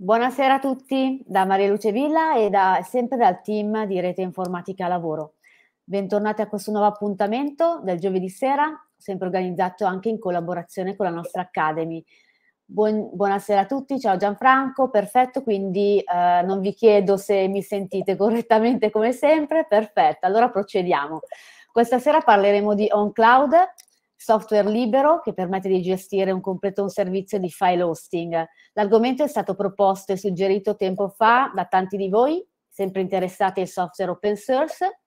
Buonasera a tutti da Maria Luce Villa e da, sempre dal team di Rete Informatica Lavoro. Bentornati a questo nuovo appuntamento del giovedì sera, sempre organizzato anche in collaborazione con la nostra Academy. Buon, buonasera a tutti, ciao Gianfranco, perfetto, quindi eh, non vi chiedo se mi sentite correttamente come sempre, perfetto, allora procediamo. Questa sera parleremo di OnCloud, software libero che permette di gestire un completo servizio di file hosting. L'argomento è stato proposto e suggerito tempo fa da tanti di voi, sempre interessati al software open source,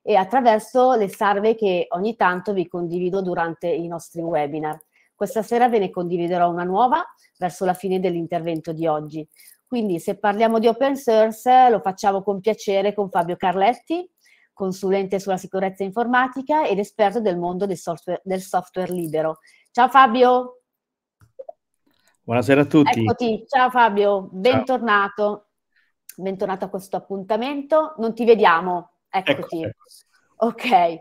e attraverso le serve che ogni tanto vi condivido durante i nostri webinar. Questa sera ve ne condividerò una nuova verso la fine dell'intervento di oggi. Quindi se parliamo di open source lo facciamo con piacere con Fabio Carletti, consulente sulla sicurezza informatica ed esperto del mondo del software, del software libero. Ciao Fabio! Buonasera a tutti. Eccoti, ciao Fabio, bentornato. Ciao. Bentornato a questo appuntamento. Non ti vediamo. Eccoti. Ecco, ecco. Ok.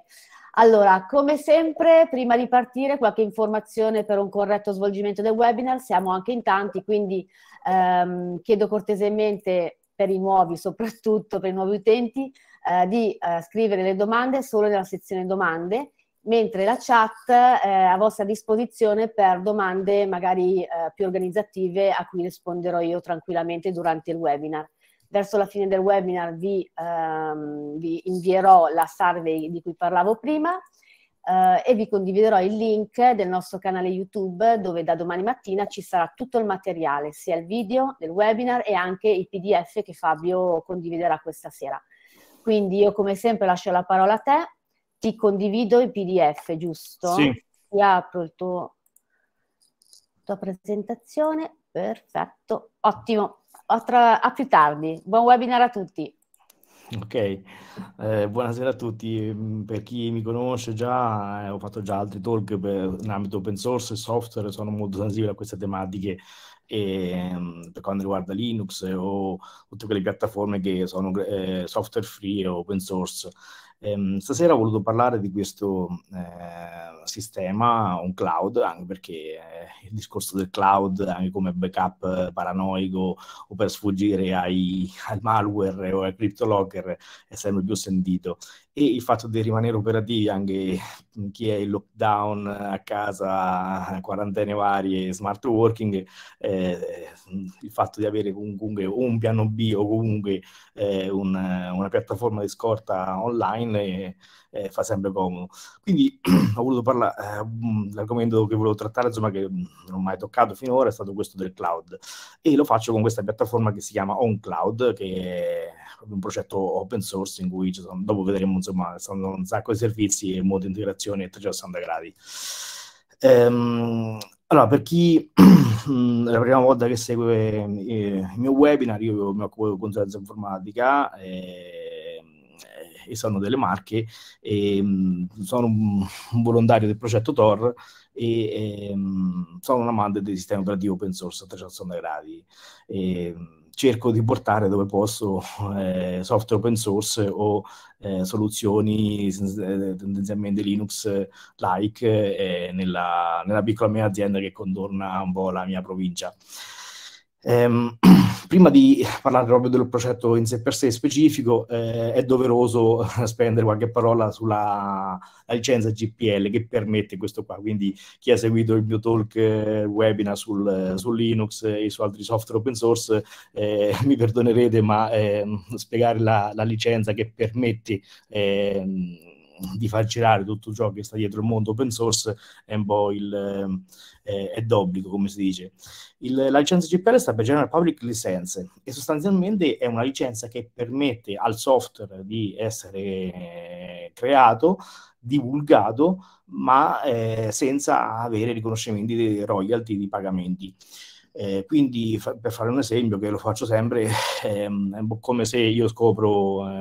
Allora, come sempre, prima di partire, qualche informazione per un corretto svolgimento del webinar. Siamo anche in tanti, quindi ehm, chiedo cortesemente per i nuovi, soprattutto per i nuovi utenti, eh, di eh, scrivere le domande solo nella sezione domande, mentre la chat è eh, a vostra disposizione per domande magari eh, più organizzative a cui risponderò io tranquillamente durante il webinar. Verso la fine del webinar vi, ehm, vi invierò la survey di cui parlavo prima. Uh, e vi condividerò il link del nostro canale YouTube dove da domani mattina ci sarà tutto il materiale, sia il video del webinar e anche il PDF che Fabio condividerà questa sera. Quindi io come sempre lascio la parola a te, ti condivido il PDF, giusto? Sì. Ti apro il tuo tua presentazione. Perfetto, ottimo. A, tra, a più tardi. Buon webinar a tutti. Ok, eh, buonasera a tutti. Mm, per chi mi conosce già, eh, ho fatto già altri talk per, in ambito open source e software, sono molto sensibile a queste tematiche e, ehm, per quanto riguarda Linux o tutte quelle piattaforme che sono eh, software free e open source. Ehm, stasera ho voluto parlare di questo eh, sistema, un cloud, anche perché eh, il discorso del cloud, anche come backup paranoico o per sfuggire ai, al malware o ai cryptolocker, è sempre più sentito e il fatto di rimanere operativi anche in chi è in lockdown a casa, quarantene varie, smart working, eh, il fatto di avere comunque un piano B o comunque eh, un, una piattaforma di scorta online. Eh, eh, fa sempre comodo. Quindi ho voluto parlare, eh, mm, l'argomento che volevo trattare, insomma, che mm, non ho mai toccato finora, è stato questo del cloud. E lo faccio con questa piattaforma che si chiama OnCloud, che è un progetto open source in cui sono, dopo vedremo, insomma, stanno un sacco di servizi e modi di integrazione a 360 gradi. Ehm, allora, per chi mm, è la prima volta che segue eh, il mio webinar, io mi occupo di consulenza informatica, eh, e sono delle marche, e, ehm, sono un, volontario del progetto Tor e, e ehm, sono un amante del sistemi operativi open source a 360 gradi. E, ehm, cerco di portare dove posso eh, software open source o eh, soluzioni eh, tendenzialmente Linux-like eh, nella, nella, piccola mia azienda che condorna un po' la mia provincia. Ehm, prima di parlare proprio del progetto in sé per sé specifico, eh, è doveroso spendere qualche parola sulla licenza GPL che permette questo qua. Quindi chi ha seguito il mio talk eh, webinar sul, eh, su Linux e su altri software open source, eh, mi perdonerete, ma ehm, spiegare la, la, licenza che permette Eh, di far girare tutto ciò che sta dietro il mondo open source è un po' il, eh, è d'obbligo, come si dice. Il, la licenza GPL sta per General Public License e sostanzialmente è una licenza che permette al software di essere eh, creato, divulgato, ma eh, senza avere riconoscimenti di royalty, di pagamenti. Eh, quindi fa, per fare un esempio che lo faccio sempre, ehm, è un po' come se io scopro, eh,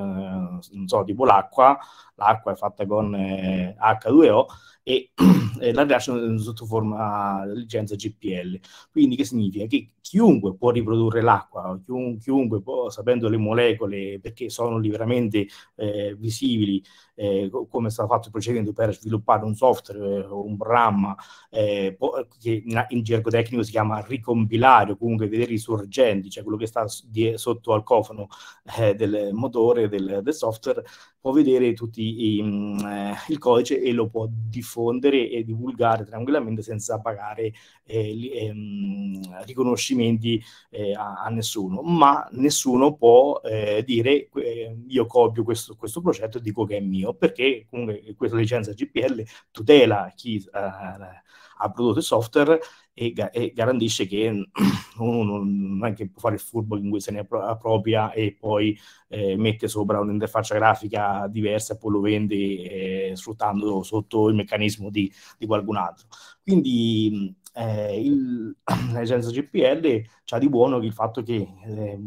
non so, tipo l'acqua, l'acqua è fatta con eh, H2O e la rilasciano sotto forma licenza GPL. Quindi che significa? Che chiunque può riprodurre l'acqua, chiun, chiunque può, sapendo le molecole, perché sono liberamente eh, visibili, eh, come è stato fatto il procedimento per sviluppare un software o eh, un programma eh, che in, in, gergo tecnico si chiama ricompilare o comunque vedere i sorgenti, cioè quello che sta di, sotto al cofano eh, del motore del, del, software, può vedere tutti i, mh, mm, eh, il codice e lo può diffondere e divulgare tranquillamente senza pagare eh, li, mh, ehm, riconoscimenti a, a, nessuno, ma nessuno può dire io copio questo, questo progetto e dico che è mio meno, perché comunque questa licenza GPL tutela chi uh, ha prodotto il software e, ga- e garantisce che uno non è che può fare il furbo in cui se ne appropria e poi eh, mette sopra un'interfaccia grafica diversa e poi lo vende eh, sfruttando sotto il meccanismo di, di qualcun altro. Quindi eh, il, nel GPL c'ha di buono il fatto che eh,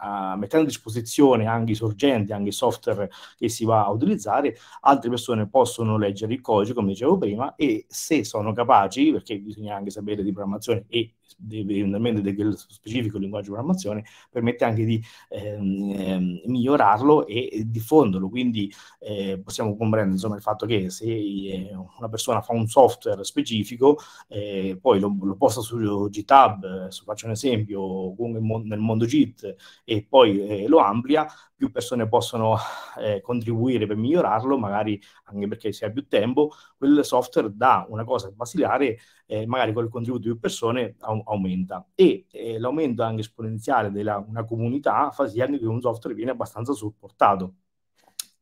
a, mettendo a disposizione anche i sorgenti, anche il software che si va a utilizzare, altre persone possono leggere il codice, come dicevo prima, e se sono capaci, perché bisogna anche sapere di programmazione e dello specifico linguaggio di programmazione permette anche di ehm, ehm migliorarlo e diffonderlo quindi eh, possiamo comprendere insomma, il fatto che se eh, una persona fa un software specifico eh, poi lo, lo, posta su GitHub eh, faccio un esempio nel mondo Git e poi eh, lo amplia più persone possono eh, contribuire per migliorarlo, magari anche perché si ha più tempo, quel software da una cosa basilare, eh, magari col contributo di più persone au- aumenta. E eh, l'aumento anche esponenziale di una comunità fa sì anche che un software viene abbastanza supportato.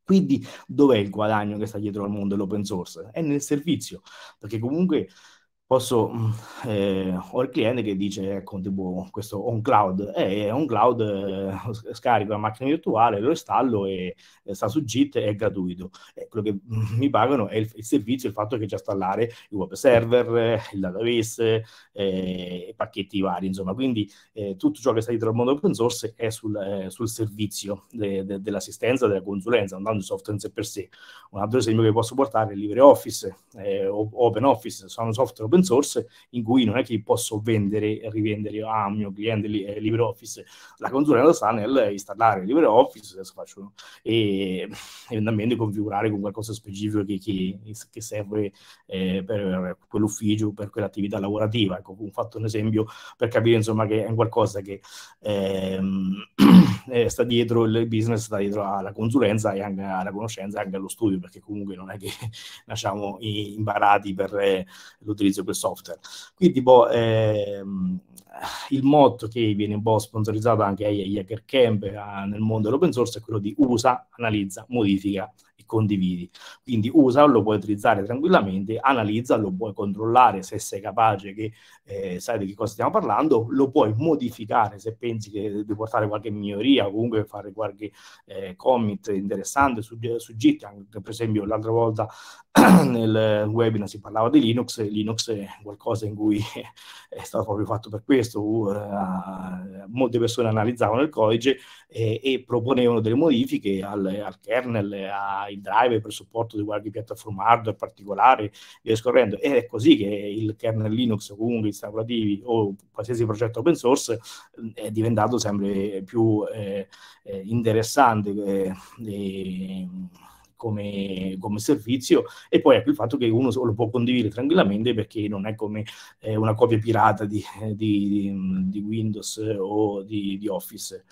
Quindi dov'è il guadagno che sta dietro al mondo dell'open source? È nel servizio, perché comunque posso, mm, eh, ho il cliente che dice, ecco, tipo questo on cloud, è eh, on cloud eh, scarico la macchina virtuale, lo installo e, e sta su JIT, è gratuito. E quello che mm, mi pagano è il, il servizio, il fatto che già installare il web server, il database, i eh, pacchetti vari, insomma. Quindi eh, tutto ciò che sta dietro al mondo open source è sul, eh, sul servizio de, de, dell'assistenza, della consulenza, non tanto il software in sé per sé. Un altro esempio che posso portare è LibreOffice, eh, OpenOffice, sono software open source in cui non è che posso vendere e rivendere a ah, mio cliente li, eh, LibreOffice, la consulenza sta nel installare LibreOffice faccio, e eventualmente configurare con qualcosa specifico che, che, che serve eh, per quell'ufficio, per quell'attività lavorativa. Ecco, ho fatto un esempio per capire insomma che è qualcosa che... Ehm, eh, sta dietro il business, sta dietro alla consulenza e anche alla conoscenza e anche allo studio, perché comunque non è che lasciamo imparati per eh, l'utilizzo di quel software. Quindi boh, ehm, il motto che viene un po' sponsorizzato anche agli hacker camp a, eh, nel mondo dell'open source è quello di usa, analizza, modifica condividi. Quindi usalo, lo puoi utilizzare tranquillamente, analizzalo, puoi controllare se sei capace che eh, sai di che cosa stiamo parlando, lo puoi modificare se pensi che, devi portare qualche miglioria comunque fare qualche eh, commit interessante su, su Git, anche, per esempio l'altra volta nel webinar si parlava di Linux, Linux è qualcosa in cui è stato proprio fatto per questo, uh, molte persone analizzavano il codice e, eh, e proponevano delle modifiche al, al kernel, al driver per supporto di qualche piattaforma hardware particolare, via scorrendo. Ed è così che il kernel Linux, comunque installativi o qualsiasi progetto open source è diventato sempre più eh, eh interessante. Eh, come, come, servizio e poi anche ecco, il fatto che uno lo può condividere tranquillamente perché non è come eh, una copia pirata di, di, di Windows o di, di Office.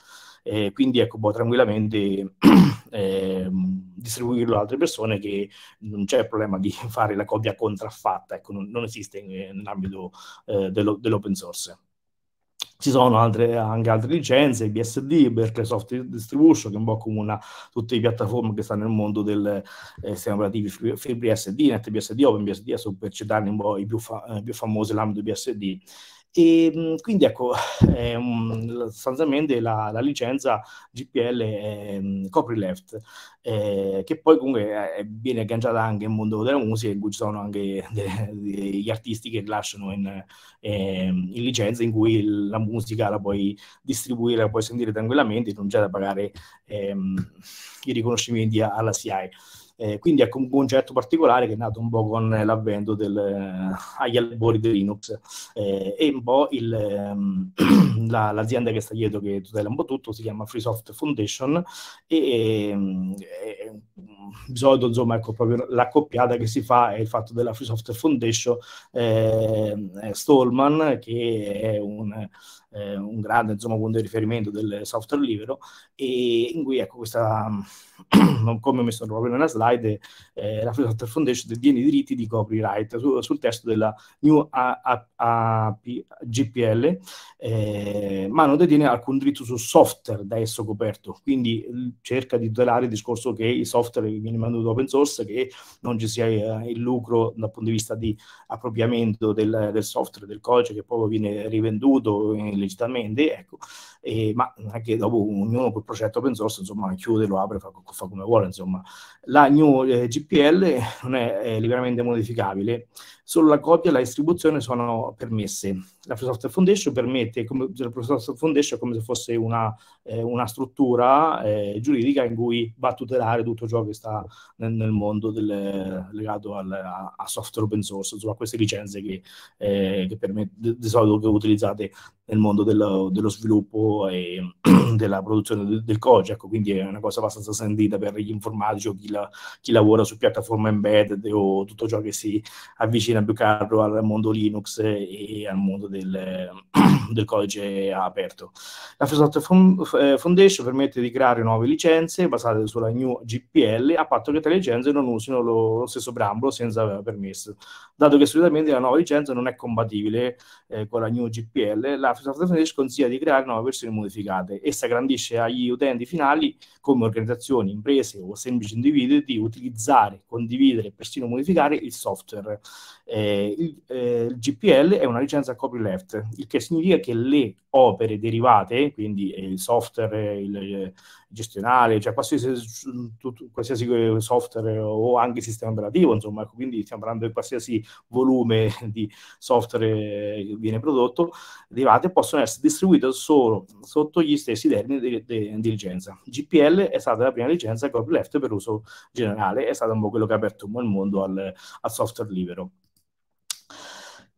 Eh, quindi ecco, può boh, tranquillamente eh, distribuirlo ad altre persone che non c'è problema di fare la copia contraffatta, ecco, non, non esiste eh, nell'ambito eh, dello, dell'open source. Ci sono altre, anche altre licenze, BSD, Berkeley Software Distribution, che è un po' accomuna tutte le piattaforme che stanno nel mondo del eh, sistema operativo FreeBSD, NetBSD, OpenBSD, adesso per citarne un po' i più, fa, eh, più famosi l'ambito BSD, e mm, quindi ecco, eh, um, sostanzialmente la, la, licenza GPL eh, mm, copyleft, eh, che poi comunque eh, viene agganciata anche nel mondo della musica, in cui ci sono anche degli artisti che lasciano in, ehm, in licenza, in cui la musica la puoi distribuire, la puoi sentire tranquillamente, non c'è da pagare ehm, i riconoscimenti alla CI. Eh, quindi è un concetto particolare che è nato un po' con l'avvento del, eh, agli albori di Linux eh, e un po' il, ehm, la, l'azienda che sta dietro che tutela un po' tutto si chiama Free Software Foundation e, ehm, di solito insomma ecco proprio l'accoppiata che si fa è il fatto della Free Software Foundation ehm, Stallman che è un eh, un grande insomma, punto di riferimento del software libero, e in cui ecco questa, come ho messo proprio nella slide, eh, la Free Software Foundation detiene i diritti di copyright su, sul testo della New AAP GPL, eh, ma non detiene alcun diritto sul software da esso coperto, quindi cerca di tutelare il discorso che il software viene mandato open source, che non ci sia eh, il lucro dal punto di vista di appropriamento del, del software, del codice che poi viene rivenduto in digitalmente, ecco, e, ma anche dopo ognuno col progetto open source, insomma, chiude, lo apre, fa, fa come vuole, insomma. La new eh, GPL non è, è liberamente modificabile, solo la copia e la distribuzione sono permesse. La Free Software Foundation permette, come, la Free Software Foundation è come se fosse una, eh, una struttura eh, giuridica in cui va a tutelare tutto ciò che sta nel, nel mondo del, legato al, a, a, software open source, insomma queste licenze che, eh, che permette, di solito che utilizzate nel mondo dello, dello sviluppo e della produzione del, del codice, ecco, quindi è una cosa abbastanza sentita per gli informatici o chi, la, chi lavora su piattaforme embedded o tutto ciò che si avvicina esempio Carlo al mondo Linux e al mondo del, del codice aperto. La Free Software eh, Foundation permette di creare nuove licenze basate sulla new GPL a patto che tali licenze non usino lo stesso preambolo senza permesso. Dato che solitamente la nuova licenza non è compatibile eh, con la new GPL, la Free Software Foundation consiglia di creare nuove versioni modificate. Essa grandisce agli utenti finali, come organizzazioni, imprese o semplici individui, di utilizzare, condividere e persino modificare il software. Eh, il, eh, il GPL è una licenza copyleft, il che significa significa che le opere derivate, quindi eh, il software il eh, gestionale, cioè qualsiasi, qualsiasi, eh, software o anche sistema operativo, insomma, ecco, quindi stiamo parlando di qualsiasi volume di software che viene prodotto, derivate possono essere distribuite solo sotto gli stessi termini di, di, di licenza. GPL è stata la prima licenza che ho left per uso generale, è stato un po' quello che ha aperto un po' il mondo al, al software libero.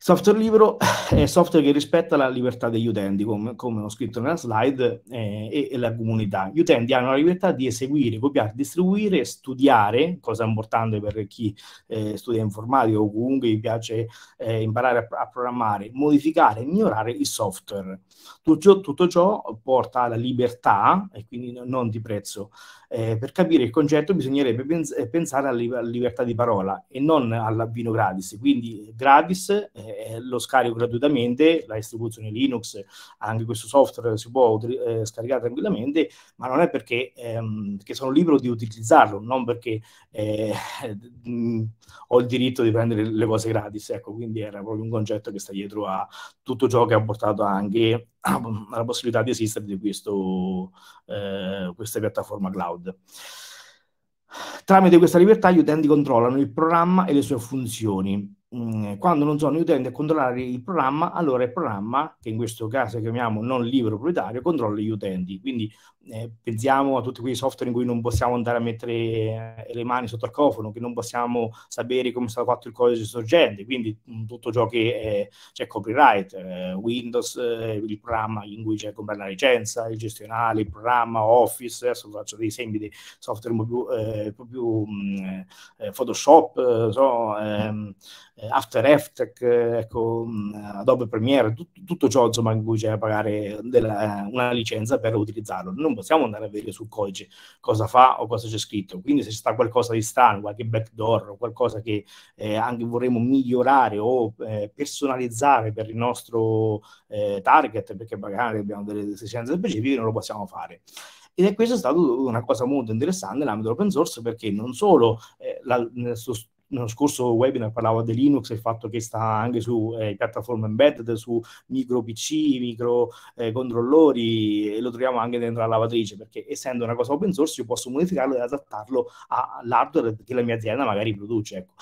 Software libero è software che rispetta la libertà degli utenti, come, come ho scritto nella slide, eh, e, e, la comunità. Gli utenti hanno la libertà di eseguire, copiare, distribuire, studiare, cosa importante per chi eh, studia informatica o comunque gli piace eh, imparare a, a, programmare, modificare, migliorare il software. Tutto ciò, tutto ciò, porta alla libertà, e quindi non di prezzo. Eh, per capire il concetto bisognerebbe pens- pensare alla, libertà di parola e non alla vino gratis, quindi gratis eh, eh, lo scarico gratuitamente, la distribuzione Linux, anche questo software si può eh, scaricare tranquillamente, ma non è perché, ehm, perché, sono libero di utilizzarlo, non perché eh, mm, ho il diritto di prendere le cose gratis. Ecco, quindi era proprio un concetto che sta dietro a tutto ciò che ha portato anche alla possibilità di esistere di questo, eh, questa piattaforma cloud. Tramite questa libertà gli utenti controllano il programma e le sue funzioni. Mm, quando non sono gli utenti a controllare il programma, allora il programma, che in questo caso chiamiamo non libero proprietario, controlla gli utenti. Quindi eh, pensiamo a tutti quei software in cui non possiamo andare a mettere eh, le mani sotto al cofano, che non possiamo sapere come è stato fatto il codice sorgente, quindi mm, tutto ciò che è, eh, c'è copyright, eh, Windows, eh, il programma in cui c'è comprare la licenza, il gestionale, il programma Office, adesso faccio dei esempi di software un po' più, mh, eh, mm, Photoshop, so, ehm, After Effects, ecco, mm, Adobe Premiere, tutto, tutto ciò insomma, in cui c'è da pagare della, una licenza per utilizzarlo. Non non possiamo andare a vedere sul codice cosa fa o cosa c'è scritto. Quindi se sta qualcosa di strano, qualche backdoor, qualcosa che eh, anche vorremmo migliorare o eh, personalizzare per il nostro eh, target, perché magari abbiamo delle esigenze specifiche, non lo possiamo fare. Ed è questa stata una cosa molto interessante nell'ambito open source perché non solo eh, la, nel suo nello scorso webinar parlavo di Linux e il fatto che sta anche su eh, piattaforme embedded, su micro PC, micro eh, controllori, e lo troviamo anche dentro la lavatrice, perché essendo una cosa open source io posso modificarlo e adattarlo all'hardware che la mia azienda magari produce. Ecco.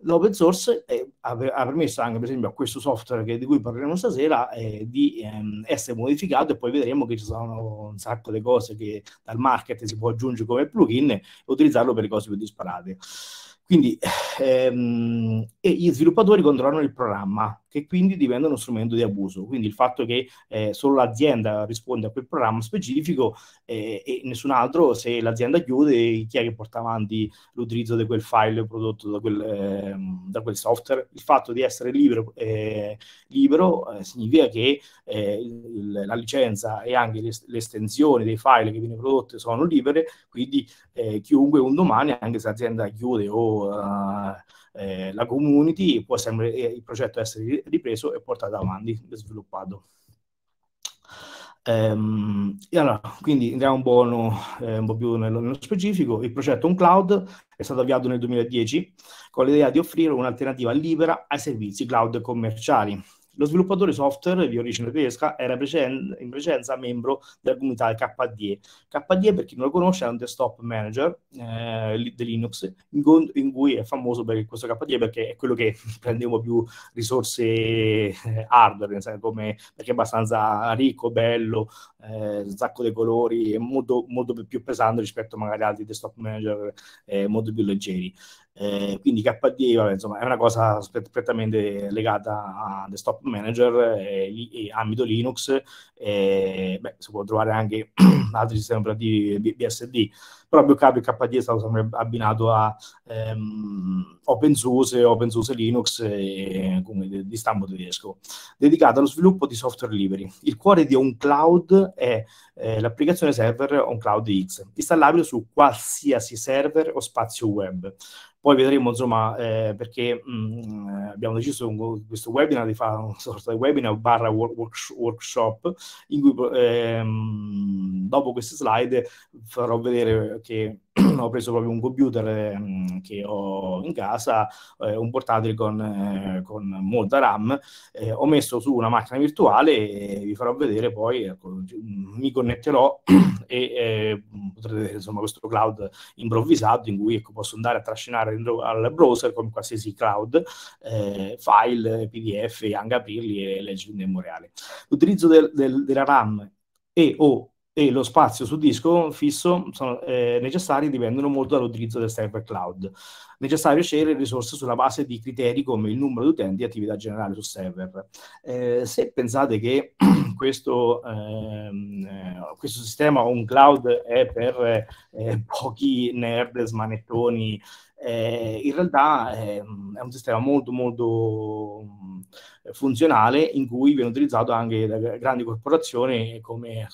L'open source eh, ha, permesso anche, per esempio, a questo software che, di cui parleremo stasera eh, di ehm, essere modificato e poi vedremo che ci sono un sacco di cose che dal market si può aggiungere come plugin e utilizzarlo per cose più disparate. Quindi, ehm, e gli sviluppatori controllano il programma, che quindi diventa uno strumento di abuso. Quindi il fatto che eh, solo l'azienda risponde a quel programma specifico eh, e nessun altro, se l'azienda chiude, chi è che porta avanti l'utilizzo di quel file prodotto da quel, eh, da quel software? Il fatto di essere libero, eh, libero eh, significa che eh, il, la licenza e anche le, estensioni dei file che viene prodotte sono libere, quindi chiunque un domani, anche se l'azienda chiude o... Uh, eh, la community, può sempre eh, il progetto essere ripreso e portato avanti, sviluppato. Ehm, e allora, quindi andiamo un po', eh, un po più nello, nello, specifico. Il progetto On è stato avviato nel 2010 con l'idea di offrire un'alternativa libera ai servizi cloud commerciali lo sviluppatore software di origine tedesca era preceden- in precedenza membro della comunità KDE. KDE, per chi non lo conosce, è un desktop manager eh, di Linux, in, in, cui è famoso per questo KDE perché è quello che prende un po' più risorse eh, hardware, come, perché è abbastanza ricco, bello, eh, un sacco di colori, è molto, molto più pesante rispetto magari ad altri desktop manager eh, molto più leggeri. Eh, quindi KDE vabbè, insomma, è una cosa prettamente legata a desktop manager e, e ambito Linux, e, beh, si può trovare anche altri sistemi operativi BSD proprio Capri KDE è stato sempre abbinato a ehm, OpenSUSE, OpenSUSE Linux e, di, di stampo tedesco, dedicato allo sviluppo di software liberi. Il cuore di OnCloud è eh, l'applicazione server OnCloud X, installabile su qualsiasi server o spazio web. Poi vedremo, insomma, eh, perché mh, mm, abbiamo deciso in questo webinar di fare una sorta di webinar barra work, workshop in cui ehm, dopo queste slide farò vedere perché ho preso proprio un computer mh, ehm, che ho in casa, eh, un portatile con, eh, con molta RAM, eh, ho messo su una macchina virtuale e vi farò vedere poi, ecco, mi connetterò e eh, potrete vedere insomma, questo cloud improvvisato in cui ecco, posso andare a trascinare dentro al browser come qualsiasi cloud, eh, file, pdf, anche aprirli e leggere in tempo reale. L'utilizzo del, del, della RAM e o e lo spazio su disco fisso sono, eh, necessari dipendono molto dall'utilizzo del server cloud. Necessario scegliere risorse sulla base di criteri come il numero di utenti e attività generale sul server. Eh, se pensate che questo, ehm, eh, questo sistema un cloud è per eh, pochi nerd, smanettoni, eh, in realtà ehm, è un sistema molto molto funzionale in cui viene utilizzato anche da grandi corporazioni come eh,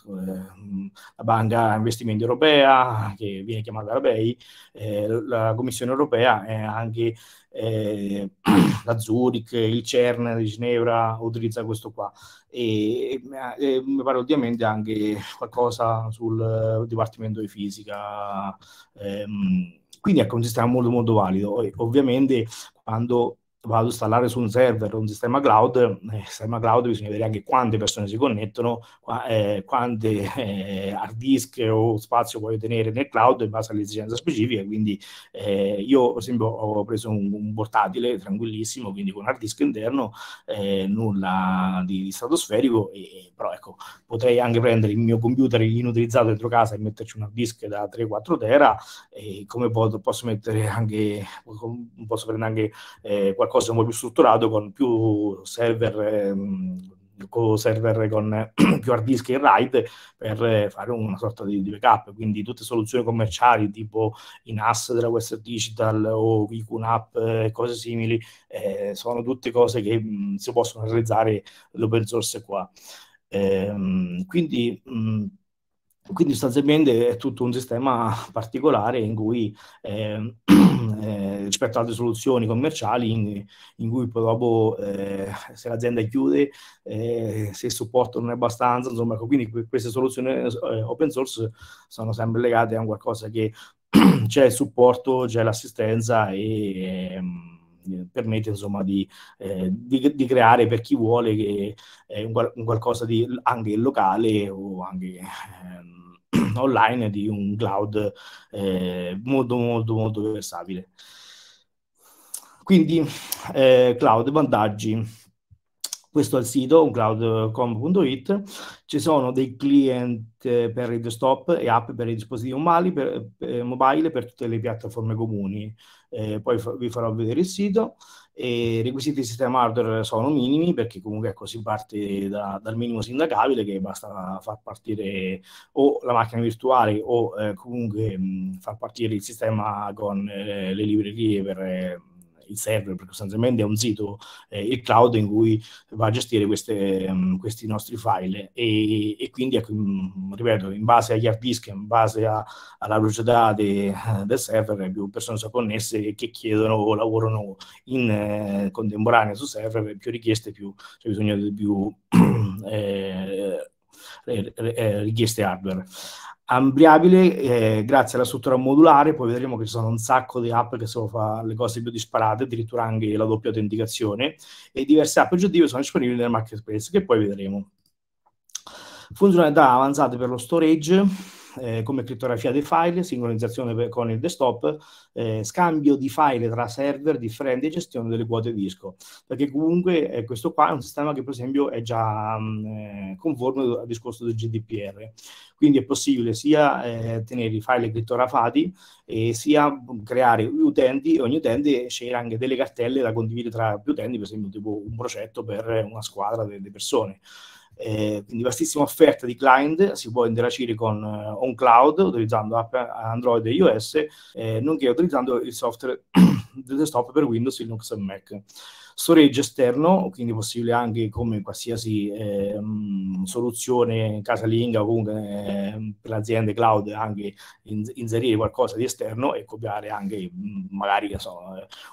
la Banca Investimenti Europea, che viene chiamata la BEI, eh, la Commissione Europea e anche eh, la Zurich, il CERN di Ginevra utilizza questo qua. E, e mi pare ovviamente anche qualcosa sul Dipartimento di Fisica. Ehm, quindi ecco un sistema molto molto valido. E, ovviamente quando vado a installare su un server un sistema cloud, eh, nel sistema cloud bisogna vedere anche quante persone si connettono, qua, eh, quante eh, hard disk o spazio puoi tenere nel cloud in base alle esigenze specifiche, quindi eh, io per esempio ho preso un, un, portatile tranquillissimo, quindi con hard disk interno, eh, nulla di, di stratosferico, e, però ecco, potrei anche prendere il mio computer inutilizzato dentro casa e metterci un hard disk da 3-4 tera, e come posso, posso mettere anche, posso prendere anche eh, qualcosa qualcosa molto più strutturato con più server, ehm, con server con più hard disk in RAID per fare una sorta di, di, backup. Quindi tutte soluzioni commerciali tipo in AS della Western Digital o Qnap e cose simili, eh, sono tutte cose che mh, si possono realizzare l'open source qua. Ehm, quindi mh, quindi sostanzialmente è tutto un sistema particolare in cui eh, eh, rispetto ad altre soluzioni commerciali in, in cui proprio eh, se l'azienda chiude, eh, se il supporto non è abbastanza, insomma, ecco, quindi queste soluzioni eh, open source sono sempre legate a qualcosa che c'è il supporto, c'è l'assistenza e ehm, permette insomma di, eh, di, di, creare per chi vuole che, eh, un, un, qualcosa di anche locale o anche eh, online di un cloud eh, molto molto molto versabile Quindi eh, cloud, vantaggi questo è il sito cloudcom.it ci sono dei client eh, per il desktop e app per i dispositivi umali, per, per, eh, mobile per tutte le piattaforme comuni. Eh, poi fa, vi farò vedere il sito. I requisiti di sistema hardware sono minimi perché comunque ecco, si parte da, dal minimo sindacabile che basta far partire o la macchina virtuale o eh, comunque mh, far partire il sistema con eh, le librerie per il server, perché sostanzialmente è un sito, eh, il cloud in cui va a gestire queste, mh, mm, questi nostri file e, e quindi, ecco, ripeto, in base agli hard disk, in base a, alla velocità de, eh, del server, più persone sono connesse che chiedono o lavorano in eh, contemporanea su server, più richieste, più c'è bisogno di più eh, eh, eh, richieste hardware ampliabile eh, grazie alla struttura modulare, poi vedremo che ci sono un sacco di app che sono fa le cose più disparate, addirittura anche la doppia autenticazione, e diverse app oggettive sono disponibili nel marketplace, che poi vedremo. Funzionalità avanzate per lo storage, eh, come crittografia dei file, sincronizzazione con il desktop, eh, scambio di file tra server differenti e gestione delle quote disco, perché comunque eh, questo qua è un sistema che per esempio è già mh, mm, eh, conforme al discorso del GDPR, quindi è possibile sia eh, tenere i file crittografati sia mm, creare utenti, e ogni utente sceglie anche delle cartelle da condividere tra più utenti, per esempio tipo un progetto per una squadra delle persone eh, quindi vastissima offerta di client, si può interagire con uh, eh, on cloud utilizzando app eh, Android e iOS, eh, nonché utilizzando il software del desktop per Windows, Linux e Mac storage esterno, quindi possibile anche come qualsiasi eh, soluzione casalinga o comunque eh, per l'azienda cloud anche in, inserire qualcosa di esterno e copiare anche magari so,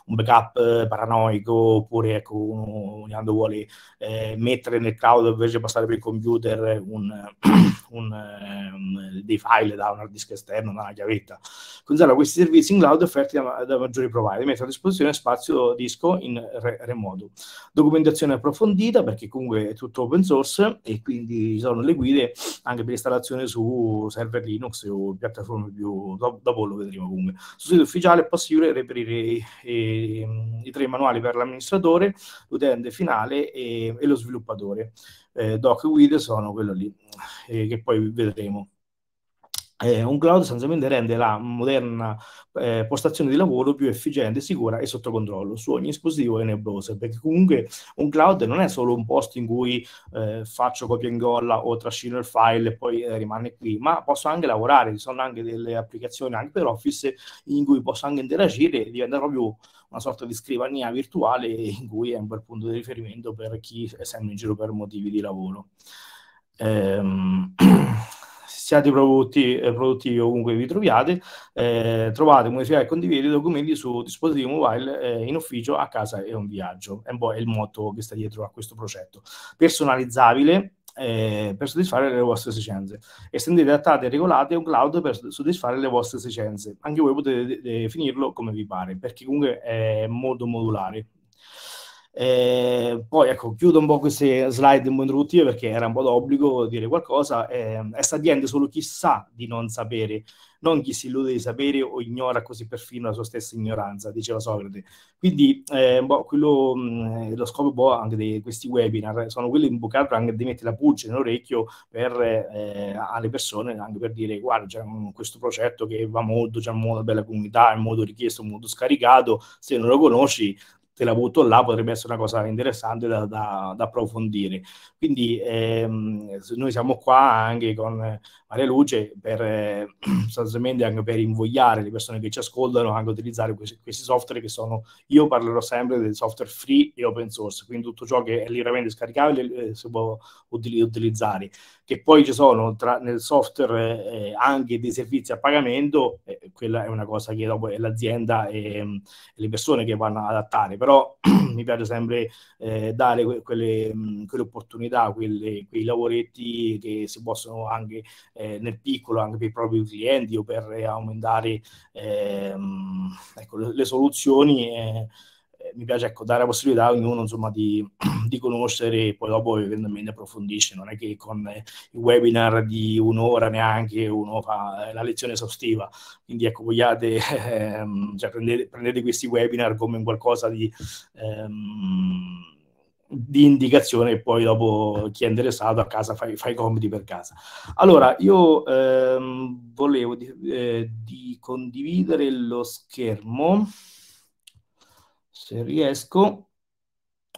un backup paranoico oppure ecco, uno, quando vuole eh, mettere nel cloud invece di passare per il computer un, un, um, dei file da un hard disk esterno, da una chiavetta. Considerare questi servizi in cloud offerti da, da maggiori provider, mettere a disposizione spazio disco in re- particolare Documentazione approfondita perché comunque è tutto open source e quindi ci sono le guide anche per installazione su server Linux o piattaforme più... dopo lo vedremo comunque. Sul sito ufficiale è possibile reperire i, i, i tre manuali per l'amministratore, l'utente finale e, e lo sviluppatore. Eh, doc guide sono quello lì eh, che poi vedremo. Eh, un cloud sostanzialmente rende la moderna eh, postazione di lavoro più efficiente, sicura e sotto controllo su ogni dispositivo e nel browser, perché comunque un cloud non è solo un posto in cui eh, faccio copia e incolla o trascino il file e poi eh, rimane qui, ma posso anche lavorare, ci sono anche delle applicazioni anche per Office in cui posso anche interagire, diventa proprio una sorta di scrivania virtuale in cui è un bel punto di riferimento per chi è sempre in giro per motivi di lavoro. Ehm... siate prodotti, eh, produttivi ovunque vi troviate, eh, trovate, modificate e condividete i documenti su dispositivi mobile eh, in ufficio, a casa e in viaggio. È un po' il motto che sta dietro a questo progetto. Personalizzabile, eh, per soddisfare le vostre esigenze. Estendete adattate e regolate un cloud per soddisfare le vostre esigenze. Anche voi potete de- definirlo come vi pare, perché comunque è molto modulare. Eh, poi ecco, chiudo un po' queste slide un po' introduttive perché era un po' d'obbligo dire qualcosa. Eh, è saliente solo chi sa di non sapere, non chi si illude di sapere o ignora così perfino la sua stessa ignoranza, diceva Socrate. Quindi eh, boh, quello, mh, lo scopo boh, anche di questi webinar sono quelli di bucato anche di mettere la pulce nell'orecchio per, eh, alle persone, anche per dire guarda c'è questo progetto che va molto, c'è una bella comunità, è molto richiesto, molto scaricato, se non lo conosci te la butto là, potrebbe essere una cosa interessante da, da, da approfondire. Quindi ehm, noi siamo qua anche con Maria Luce per eh, sostanzialmente anche per invogliare le persone che ci ascoltano anche a utilizzare questi, questi, software che sono io parlerò sempre del software free e open source quindi tutto ciò che è liberamente scaricabile eh, si può util- utilizzare che poi ci sono tra, nel software eh, anche dei servizi a pagamento eh, quella è una cosa che dopo è l'azienda e, mh, mm, le persone che vanno ad adattare però mi piace sempre eh, dare que- quelle, mh, mm, quelle, opportunità quelle, quei lavoretti che si possono anche eh, nel piccolo anche per i propri clienti o per eh, aumentare ehm, ecco, le, le, soluzioni. Eh, eh, mi piace ecco, dare la possibilità a ognuno insomma, di, di, conoscere e poi dopo eventualmente approfondisce. Non è che con eh, i webinar di un'ora neanche uno fa la lezione esaustiva. Quindi ecco, vogliate, ehm, cioè, prendete, prendete, questi webinar come qualcosa di... Ehm, di indicazione che poi dopo chi è interessato a casa fai, fai compiti per casa. Allora, io ehm, volevo di, eh, di condividere lo schermo, se riesco.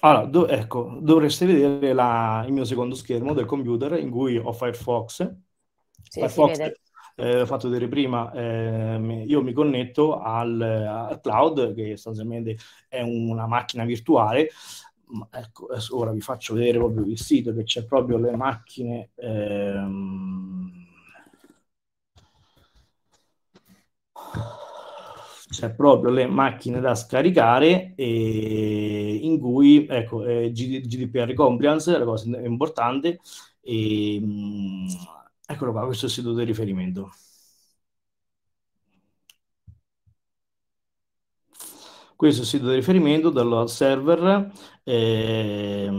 Allora, do, ecco, dovreste vedere la, il mio secondo schermo del computer in cui ho Firefox. Sì, Firefox eh, fatto vedere prima, eh, io mi connetto al, al, cloud, che sostanzialmente è una macchina virtuale, ecco, ora vi faccio vedere proprio il sito che c'è proprio le macchine. Ehm, c'è proprio le macchine da scaricare e in cui ecco, eh, GDPR compliance, la cosa importante, e, mm, eccolo qua, questo è il sito di riferimento. Questo sito di riferimento del server eh,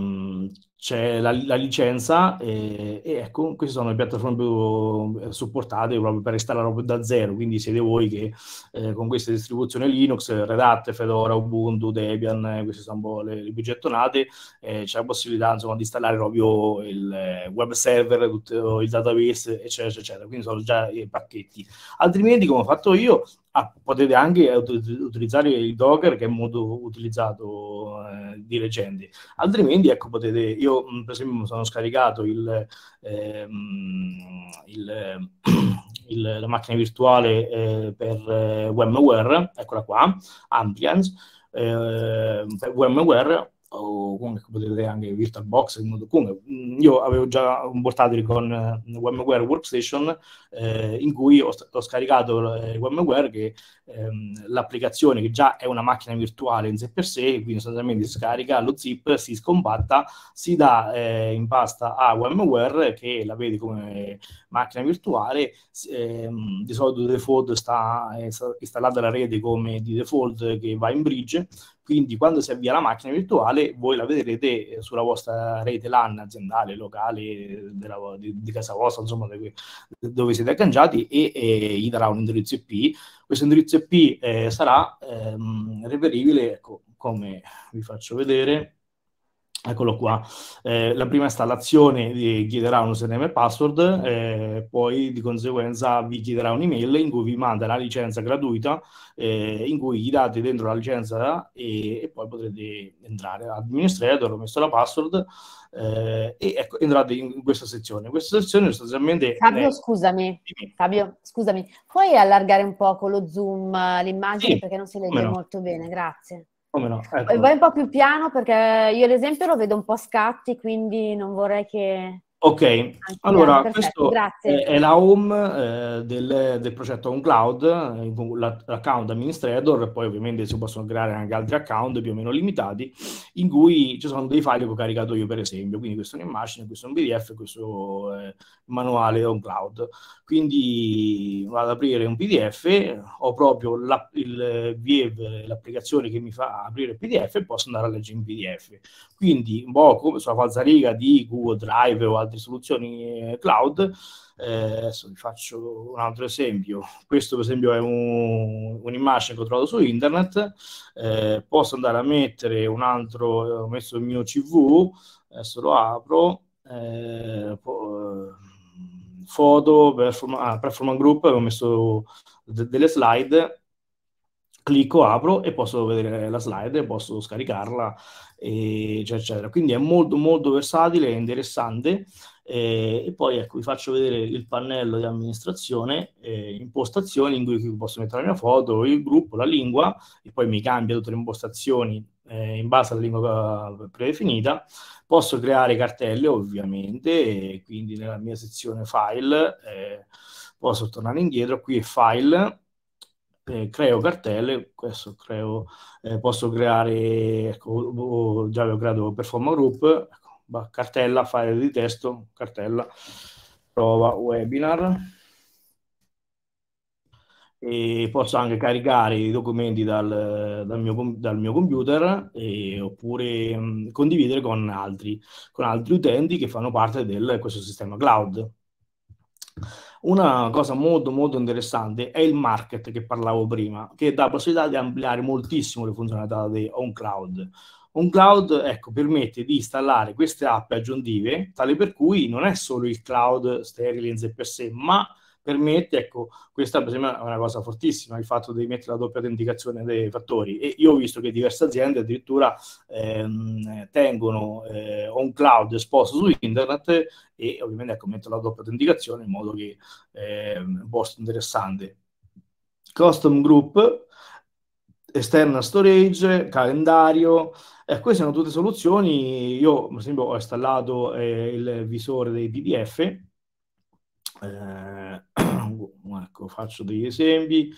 c'è la, la licenza e, e, ecco, queste sono le piattaforme più eh, supportate proprio per installare proprio da zero, quindi siete voi che eh, con queste distribuzioni Linux, Red Hat, Fedora, Ubuntu, Debian, eh, queste sono un le, le più gettonate, eh, c'è la possibilità insomma di installare proprio il eh, web server, tutto il database, eccetera, eccetera, quindi sono già i pacchetti. Altrimenti, come ho fatto io, ah, potete anche utilizzare il Docker che è molto utilizzato eh, di recente. Altrimenti, ecco, potete, io mm, per esempio mi sono scaricato il, ehm, il, eh, il, la macchina virtuale eh, per eh, VMware, eccola qua, Ampliance, eh, per VMware o comunque potete vedere anche VirtualBox, comunque mm, io avevo già un portatile con VMware eh, Workstation eh, in cui ho, ho scaricato eh, VMware che ehm, l'applicazione che già è una macchina virtuale in sé per sé, quindi sostanzialmente si scarica lo zip, si scompatta, si dà eh, in pasta a VMware che la vede come macchina virtuale, ehm, di solito default eh, sta, installata la rete come di default che va in bridge, quindi quando si avvia la macchina virtuale voi la vedrete eh, sulla vostra rete LAN aziendale, locale, della, di, di, casa vostra, insomma, dove siete agganciati e, e gli darà un indirizzo IP. Questo indirizzo IP eh, sarà ehm, reperibile, ecco, come vi faccio vedere, Eccolo qua, eh, la prima installazione vi chiederà un username e password, eh, poi di conseguenza vi chiederà un'email in cui vi manda la licenza gratuita, eh, in cui gli date dentro la licenza e, e poi potrete entrare. Administrator, ho messo la password eh, e ecco, entrate in questa sezione. Questa sezione sostanzialmente... Fabio, è... scusami, Fabio, scusami, puoi allargare un po' con lo zoom eh, l'immagine sì, perché non si legge no. molto bene, grazie. Come no? Ecco. Vai un po' più piano perché io l'esempio lo vedo un po' a scatti, quindi non vorrei che Ok, allora Perfetto, questo grazie. è, la home eh, del, del, progetto OnCloud, eh, l'account administrator, poi ovviamente si possono creare anche altri account più o meno limitati, in cui ci sono dei file che ho caricato io per esempio, quindi questo è un'immagine, questo è un PDF, questo è un manuale OnCloud. Quindi vado ad aprire un PDF, ho proprio la, il Viev, l'applicazione che mi fa aprire il PDF e posso andare a leggere in PDF. Quindi un po' come sulla falsariga di Google Drive o altri altre soluzioni eh, cloud. Eh, adesso vi faccio un altro esempio. Questo, per esempio, è un, un'immagine che ho trovato su internet. Eh, posso andare a mettere un altro, ho messo il mio CV, adesso lo apro. Eh, po- foto, performa, ah, performance group, ho messo de- delle slide clicco, apro e posso vedere la slide, posso scaricarla, eccetera, eccetera. Quindi è molto, molto versatile e interessante. Eh, e poi ecco, vi faccio vedere il pannello di amministrazione, eh, impostazioni in cui posso mettere la mia foto, il gruppo, la lingua, e poi mi cambia tutte le impostazioni eh, in base alla lingua predefinita. Posso creare cartelle, ovviamente, quindi nella mia sezione file eh, posso tornare indietro, qui è file, eh, creo cartelle, questo creo, eh, posso creare, ecco, già lo creato performa group, ecco, cartella, file di testo, cartella, prova webinar. E posso anche caricare i documenti dal, dal, mio, dal mio, computer e, oppure mh, mm, condividere con altri, con altri utenti che fanno parte di questo sistema cloud. Una cosa molto molto interessante è il market che parlavo prima, che dà la possibilità di ampliare moltissimo le funzionalità di OnCloud. OnCloud ecco, permette di installare queste app aggiuntive, tale per cui non è solo il cloud sterile in sé per sé, ma permette, ecco, questa per esempio è una cosa fortissima, il fatto di mettere la doppia autenticazione dei fattori. E io ho visto che diverse aziende addirittura ehm, tengono eh, on cloud esposto su internet e ovviamente ecco, mettono la doppia autenticazione in modo che è un posto interessante. Custom group, external storage, calendario. Eh, queste sono tutte soluzioni. Io, per esempio, ho installato eh, il visore dei PDF eh, ecco, faccio degli esempi,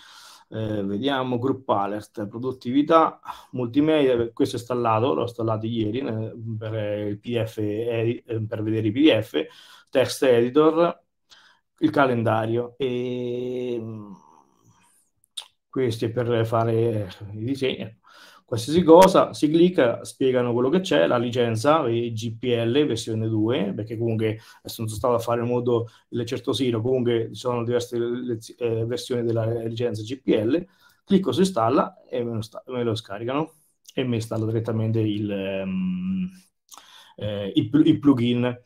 eh, vediamo group alert, produttività, multimedia, questo è installato, l'ho installato ieri eh, per, il PDF, eh, per vedere i PDF, text editor, il calendario e mm, questo è per fare i disegni qualsiasi cosa, si clicca, spiegano quello che c'è, la licenza, GPL versione 2, perché comunque sono stato a fare in modo il certosino, comunque ci sono diverse le, eh, versioni della licenza GPL, clicco su installa e me lo, sta, me lo scaricano e mi installa direttamente il, um, eh, il, il plugin.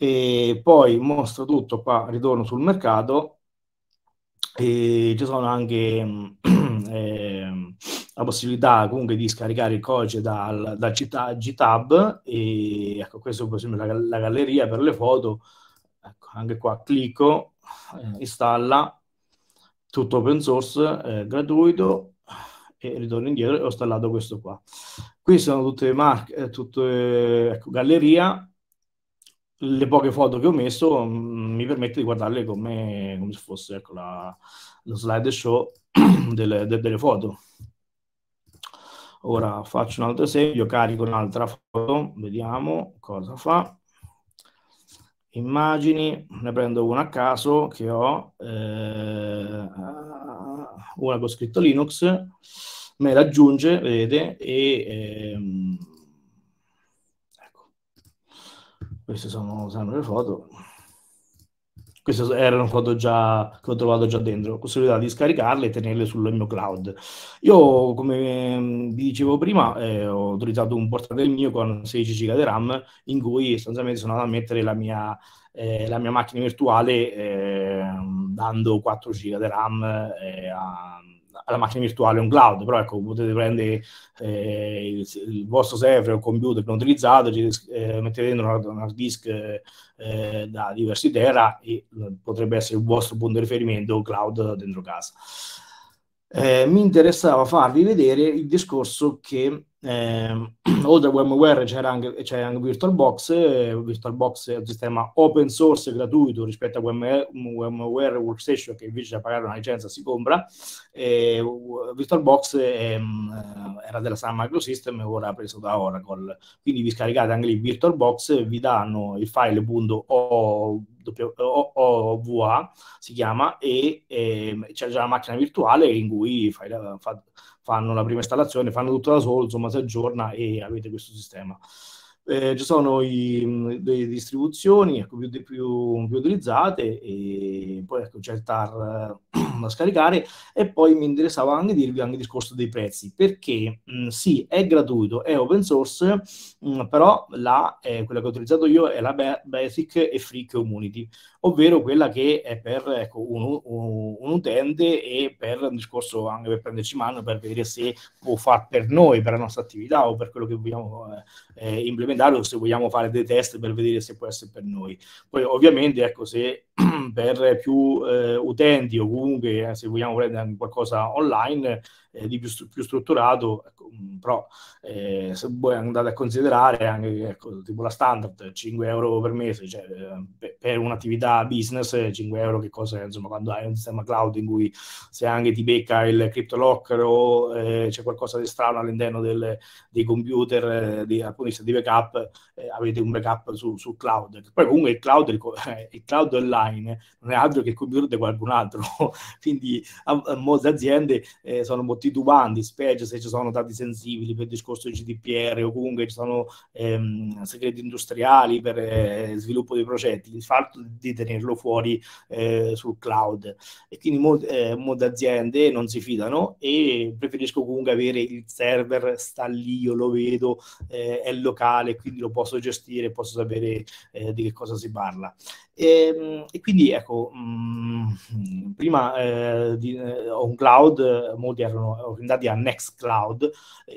E poi mostro tutto qua, ritorno sul mercato e ci sono anche... Ehm, eh, la possibilità comunque di scaricare il codice dal, dal GitHub e ecco questo per la, la galleria per le foto ecco, anche qua clicco eh, installa tutto open source eh, gratuito e ritorno indietro e ho installato questo qua qui sono tutte le marche eh, tutte ecco, galleria le poche foto che ho messo mh, mm, mi permette di guardarle come, come se fosse ecco, la, lo slideshow delle, de, delle foto. Ora faccio un altro esempio, carico un'altra foto, vediamo cosa fa. Immagini, ne prendo una a caso che ho, eh, una con scritto Linux, me raggiunge, vedete, e ehm, ecco. queste sono sempre le foto, queste erano quando, già, quando trovavo già dentro, possibilità di scaricarle e tenerle sul mio cloud. Io, come ehm, vi dicevo prima, eh, ho utilizzato un portatile mio con 16 giga di RAM in cui sostanzialmente sono andato a mettere la mia, eh, la mia macchina virtuale eh, dando 4 giga di RAM eh, a alla macchina virtuale un cloud, però ecco, potete prendere eh, il, il, vostro server o computer che non utilizzate, eh, mettete dentro un, un hard disk eh, da diversi tera e eh, potrebbe essere il vostro punto di riferimento cloud dentro casa. Eh, mi interessava farvi vedere il discorso che eh, oltre a VMware c'era anche, c'è anche VirtualBox, VirtualBox è un sistema open source gratuito rispetto a VMware, Workstation che invece da pagare una licenza si compra. Eh, VirtualBox eh, era della Sun Microsystem e ora preso da Oracle. Quindi vi scaricate anche lì VirtualBox, vi danno il file punto .ova si chiama e ehm, c'è già la macchina virtuale in cui fai, fa, fanno la prima installazione, fanno tutto da solo, insomma si aggiorna e avete questo sistema. Eh, ci sono i, le distribuzioni ecco, più, più, più, utilizzate e poi ecco, c'è il TAR eh, da scaricare e poi mi interessava anche dirvi anche il discorso dei prezzi perché mh, sì è gratuito, è open source mh, però la, eh, quella che ho utilizzato io è la Basic e Free Community ovvero quella che è per ecco, un, un, un, utente e per un discorso anche per prenderci mano, per vedere se può far per noi, per la nostra attività o per quello che vogliamo eh, eh implementare o se vogliamo fare dei test per vedere se può essere per noi. Poi ovviamente ecco se per più eh, utenti o comunque eh, se vogliamo prendere qualcosa online eh, di più, più, strutturato, ecco, mm, però eh, se voi andate a considerare anche ecco, tipo la standard 5 euro per mese, cioè, eh, per, per un'attività business 5 euro che cosa è, insomma quando hai un sistema cloud in cui se anche ti becca il crypto locker o eh, c'è qualcosa di strano all'interno del, dei computer, eh, di, alcuni punto di vista di backup, eh, avete un backup su, sul cloud. Poi comunque il cloud, il, il cloud online non è altro che il computer di qualcun altro, quindi a, a molte aziende sono molto titubanti, specie se ci sono dati sensibili per il discorso di GDPR o comunque ci sono ehm, segreti industriali per eh, sviluppo dei progetti, il fatto di tenerlo fuori eh, sul cloud. E quindi molte, eh, molte aziende non si fidano e preferisco comunque avere il server, sta lì, io lo vedo, eh, è locale, quindi lo posso gestire, posso sapere eh, di che cosa si parla. E, ehm, e quindi ecco, mh, mm, prima eh, di, ho un cloud, molti erano vengono andati a Next Cloud,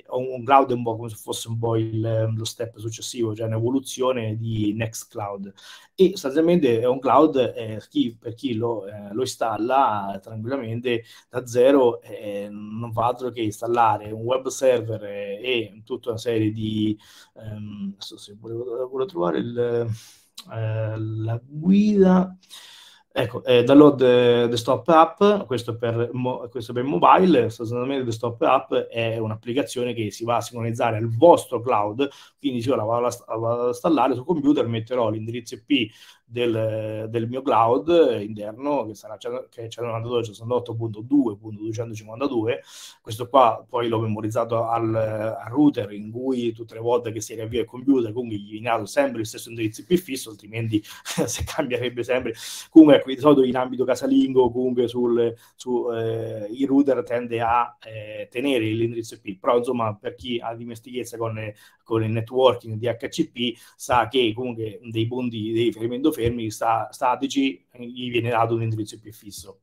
un cloud è un po' come se fosse un po' il, ehm, lo step successivo, cioè un'evoluzione di Next Cloud. E sostanzialmente è un cloud eh, chi, per chi lo, eh, lo, installa tranquillamente da zero, eh, non fa altro che installare un web server e tutta una serie di... Ehm, so se volevo, volevo trovare il, eh, la guida. Ecco, eh, download desktop app, questo per, mo- questo per mobile, sostanzialmente desktop app è un'applicazione che si va a sincronizzare al vostro cloud, quindi se io la vado a installare sul computer metterò l'indirizzo IP del, del, mio cloud interno che sarà che è 192.168.2.252. Cioè Questo qua poi l'ho memorizzato al, al, router in cui tutte le volte che si riavvia il computer comunque gli viene dato sempre il stesso indirizzo IP fisso, altrimenti se cambierebbe sempre. Comunque ecco, di solito in ambito casalingo comunque sul, su, eh, il router tende a eh, tenere l'indirizzo IP, però insomma per chi ha dimestichezza con, con il networking di HCP sa che comunque dei punti di riferimento fermi sta, statici, gli viene dato un indirizzo più fisso.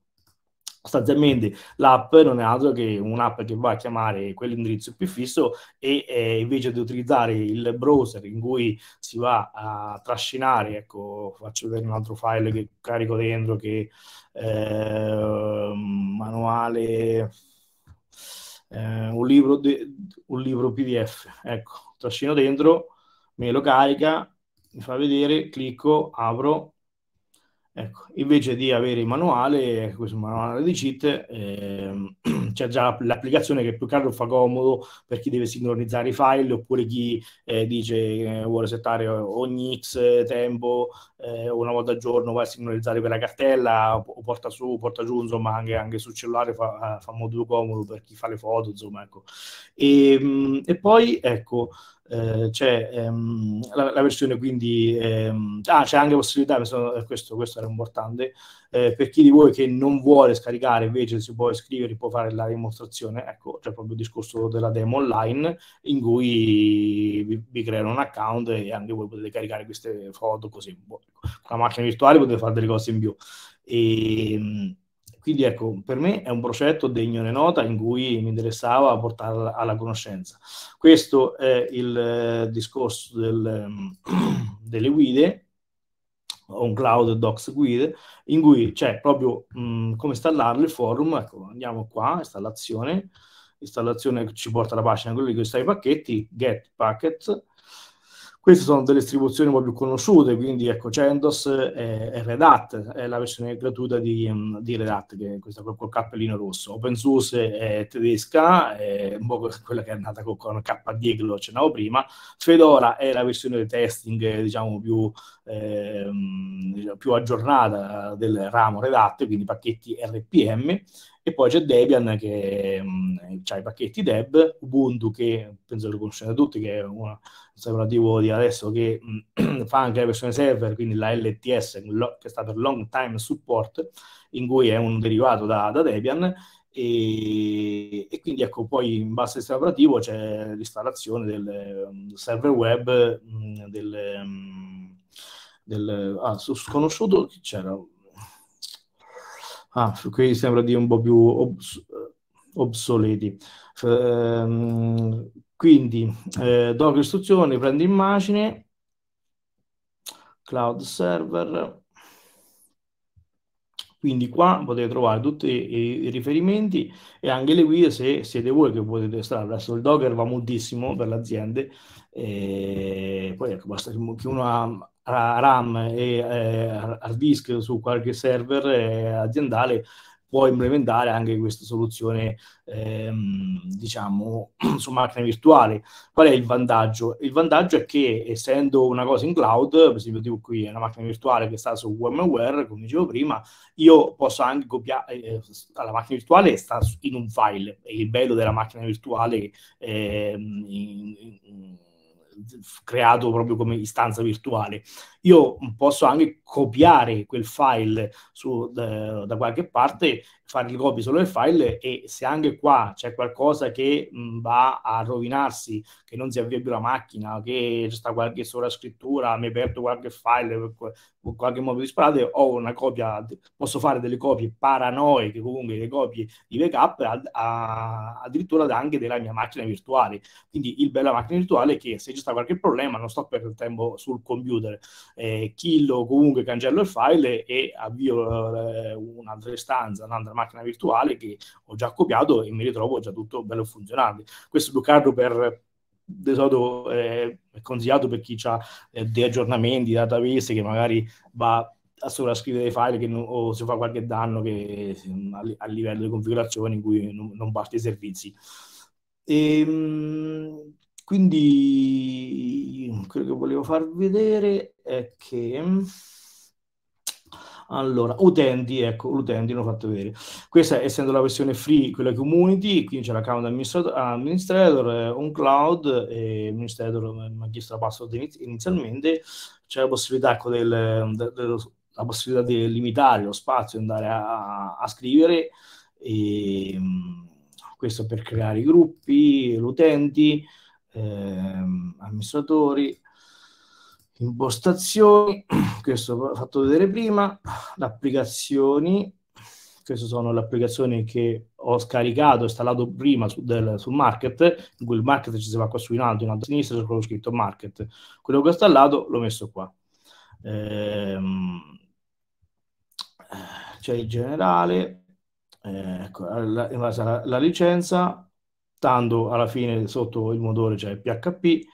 Sostanzialmente l'app non è altro che un'app che va a chiamare quell'indirizzo più fisso e eh, invece di utilizzare il browser in cui si va a trascinare, ecco, faccio vedere un altro file che carico dentro che eh, manuale eh, un, libro de, un libro PDF, ecco, trascino dentro, me lo carica mi fa vedere, clicco, apro, ecco, invece di avere il manuale, questo manuale di cheat, ehm, c'è già l'applicazione che più caro fa comodo per chi deve sincronizzare i file oppure chi eh, dice eh, vuole settare ogni X tempo, eh, una volta al giorno va a sincronizzare quella cartella, o porta su, porta giù, insomma anche, anche sul cellulare fa, fa molto comodo per chi fa le foto, insomma ecco. E, ehm, e poi, ecco, eh, c'è ehm, la, la, versione quindi ehm, ah, c'è anche possibilità eh, questo, questo, era importante eh, per chi di voi che non vuole scaricare invece si può iscrivere può fare la dimostrazione ecco c'è proprio il discorso della demo online in cui vi, vi creano un account e anche voi potete caricare queste foto così boh, ecco, con la macchina virtuale potete fare delle cose in più e, ehm, quindi ecco, per me è un progetto degno di nota in cui mi interessava portare alla conoscenza. Questo è il eh, discorso del, ehm, delle guide, un cloud docs guide, in cui c'è proprio mh, come installarlo il forum, ecco, andiamo qua, installazione, installazione ci porta alla pagina, con di cui sta i pacchetti, get packet, queste sono delle distribuzioni un po' più conosciute, quindi ecco, CentOS e, Red Hat è la versione gratuita di, mm, di Red Hat, che è questa col, col cappellino rosso. OpenSUSE è tedesca, è un po' quella che è andata con, con KDE che lo accennavo prima. Fedora è la versione di testing, diciamo, più, eh, più aggiornata del ramo Red Hat, quindi pacchetti RPM e poi c'è Debian che mm, ha i pacchetti deb, Ubuntu che penso lo conoscete tutti, che è un alternativo di adesso che mm, fa anche la versione server, quindi la LTS che sta per Long Time Support, in cui è un derivato da, da Debian. E, e, quindi ecco poi in base al sistema operativo c'è l'installazione del, mm, server web mh, del, del ah, sconosciuto che c'era Ah, qui sembra di un po' più obs- eh, obsoleti. Ehm, quindi, eh, docker istruzioni, prendo immagine, cloud server. Quindi qua potete trovare tutti i, i, riferimenti e anche le guide se siete voi che potete estrarre. Adesso il Docker va moltissimo per le aziende, eh, poi ecco, basta che uno ha RAM e eh, hard disk su qualche server eh, aziendale può implementare anche questa soluzione, ehm, diciamo, su macchina virtuale. Qual è il vantaggio? Il vantaggio è che, essendo una cosa in cloud, per esempio, tipo qui è una macchina virtuale che sta su VMware, come dicevo prima, io posso anche copiare, eh, la macchina virtuale sta in un file, è il bello della macchina virtuale eh, in, in creato proprio come istanza virtuale io posso anche copiare quel file su, da, da, qualche parte, fare il copy solo del file e se anche qua c'è qualcosa che mh, va a rovinarsi, che non si avvia più la macchina, che c'è sta qualche sovrascrittura, mi perdo qualche file, con qualche modo disparate, ho una copia, posso fare delle copie paranoiche, comunque le copie di backup, a, a, addirittura anche della mia macchina virtuale. Quindi il bello della macchina virtuale è che se c'è sta qualche problema non sto perdendo tempo sul computer, eh, killo comunque cancello il file e avvio eh, un'altra istanza, un'altra macchina virtuale che ho già copiato e mi ritrovo già tutto bello funzionante. Questo Lucardo per di solito eh, è consigliato per chi ha eh, dei aggiornamenti, database che magari va a sovrascrivere dei file non, o se fa qualche danno che, a, livello di configurazione in cui non, non basta i servizi. E, ehm, quindi quello che volevo far vedere è che allora, utenti, ecco, l'utenti l'ho fatto vedere. Questa, essendo la versione free, quella community, quindi c'è l'account administrator, administrator eh, un cloud, e administrator mi ha chiesto la password inizialmente, c'è la possibilità, ecco, del, del, la possibilità di limitare lo spazio, andare a, a scrivere, e, questo per creare i gruppi, gli utenti, ehm, amministratori, impostazioni, questo ho fatto vedere prima, applicazioni, queste sono le applicazioni che ho scaricato, e installato prima su, del, sul market, in cui il market ci si va qua su in alto, in alto a sinistra, c'è proprio scritto market. Quello che ho installato l'ho messo qua. Ehm, eh, c'è il generale, eh, ecco, la, la, la licenza, stando alla fine sotto il motore c'è cioè PHP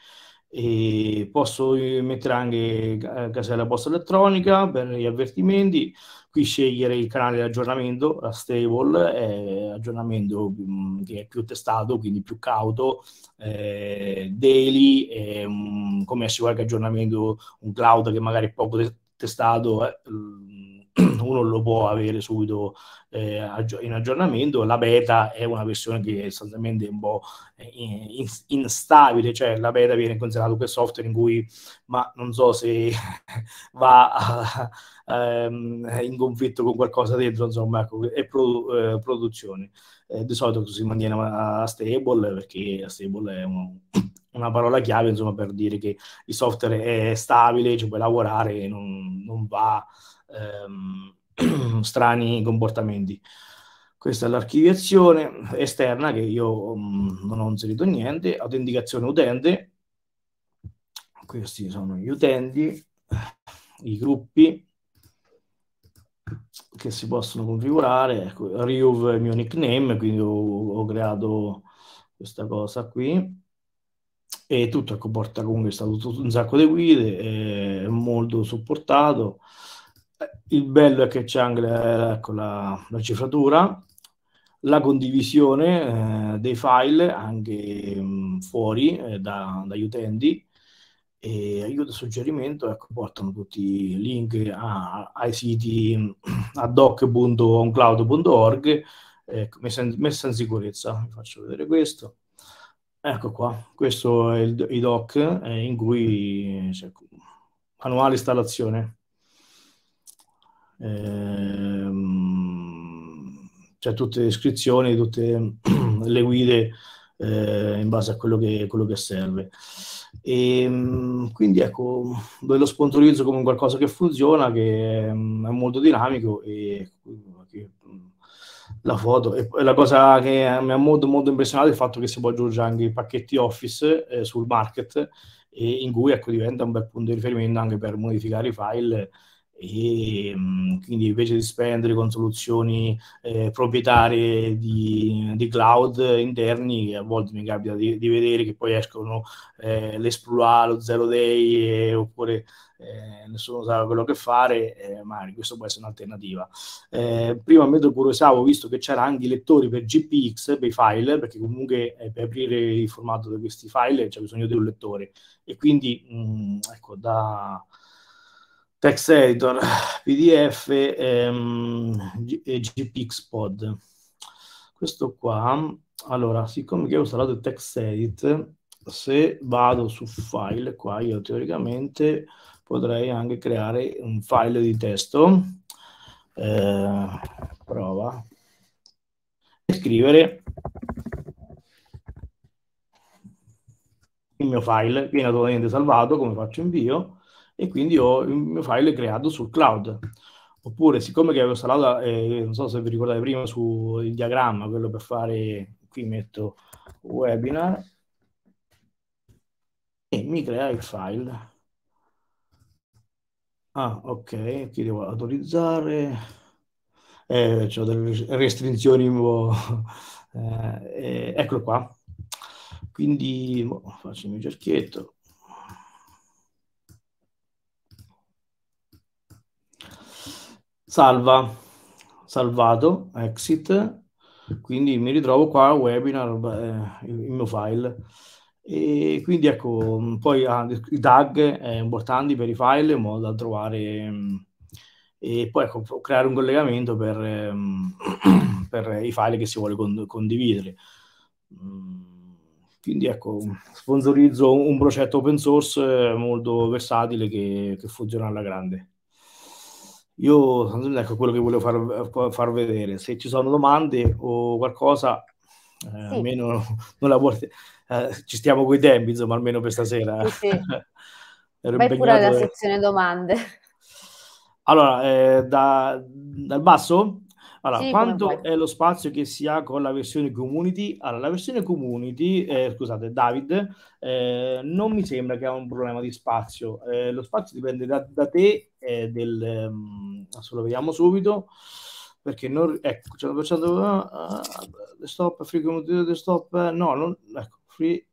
e posso mettere anche casella posta elettronica per gli avvertimenti qui scegliere il canale di aggiornamento la stable aggiornamento mm, che è più testato quindi più cauto eh, daily è, mm, come assicurare che aggiornamento un cloud che magari è poco testato eh, uno lo può avere subito eh, in aggiornamento. La beta è una versione che è sostanzialmente un po' eh, instabile, cioè la beta viene considerata quel software in cui, ma non so se va a, ehm, in conflitto con qualcosa dentro, insomma, ecco, è produ- eh, produzione. Eh, di solito si mantiene a stable perché stable è un, una parola chiave insomma, per dire che il software è stabile, ci cioè puoi lavorare, non, non va ehm, strani comportamenti. Questa è l'archiviazione esterna che io mh, mm, non ho inserito niente, autenticazione utente, questi sono gli utenti, i gruppi che si possono configurare, ecco, Ryuv è il mio nickname, quindi ho, ho creato questa cosa qui e tutto comporta ecco, comunque è stato un sacco di guide, è molto supportato. Eh, il bello è che c'è anche eh, ecco, la, la, cifratura, la condivisione eh, dei file anche mh, fuori eh, da, dagli utenti e aiuto e suggerimento ecco, portano tutti i link a, ai siti ad hoc.oncloud.org ecco, messa, in, messa in sicurezza vi faccio vedere questo ecco qua questo è il, il doc eh, in cui c'è manuale installazione Ehm, c'è cioè, tutte le iscrizioni, tutte le guide eh, in base a quello che, quello che serve. E, ehm, quindi ecco, lo sponsorizzo come qualcosa che funziona, che è, è molto dinamico e che, la foto. E la cosa che mi ha molto, molto impressionato è il fatto che si può aggiungere anche i pacchetti Office eh, sul market, e in cui ecco, diventa un bel punto di riferimento anche per modificare i file e mm, quindi invece di spendere con soluzioni eh, proprietarie di, di, cloud interni che a volte mi capita di, di vedere che poi escono eh, l'esploa, lo zero day eh, oppure eh, nessuno sa quello che fare eh, ma questo può essere un'alternativa eh, prima mentre curiosavo ho visto che c'erano anche i lettori per GPX per i file perché comunque eh, per aprire il formato di questi file c'è bisogno di un lettore e quindi mh, mm, ecco da text editor, PDF ehm, e mm, GPXPod. Questo qua, allora, siccome che ho installato il text edit, se vado su file, qua io teoricamente potrei anche creare un file di testo, eh, prova, e scrivere il mio file, che è naturalmente salvato, come faccio invio, e quindi ho il mio file creato sul cloud. Oppure, siccome che avevo installato, eh, non so se vi ricordate prima, sul diagramma, quello per fare, qui metto webinar, e mi crea il file. Ah, ok, qui devo autorizzare, eh, ho delle restrizioni, eh, eh, eccolo qua. Quindi boh, faccio il mio cerchietto, salva, salvato, exit, quindi mi ritrovo qua webinar, eh, il mio file. E quindi ecco, mm, poi ah, i tag eh, importanti per i file in modo da trovare mm, e poi ecco, creare un collegamento per, ehm, per, i file che si vuole con, condividere. Mm, quindi ecco, sponsorizzo un progetto open source eh, molto versatile che, che funziona alla grande. Io, ecco quello che volevo far, far vedere, se ci sono domande o qualcosa, eh, sì. almeno non la porti... Eh, ci stiamo coi tempi, insomma, almeno per stasera. Sì, sì. Ero Vai pure alla sezione domande. Allora, eh, da, dal basso? Allora, sì, quanto è lo spazio che si ha con la versione community? Allora, la versione community, eh, scusate, David, eh, non mi sembra che ha un problema di spazio. Eh, lo spazio dipende da, da te, del, ehm, adesso lo vediamo subito, perché non... Ecco, ce l'ho facendo... Uh, stop, free community, stop... Eh, no, non, ecco, free...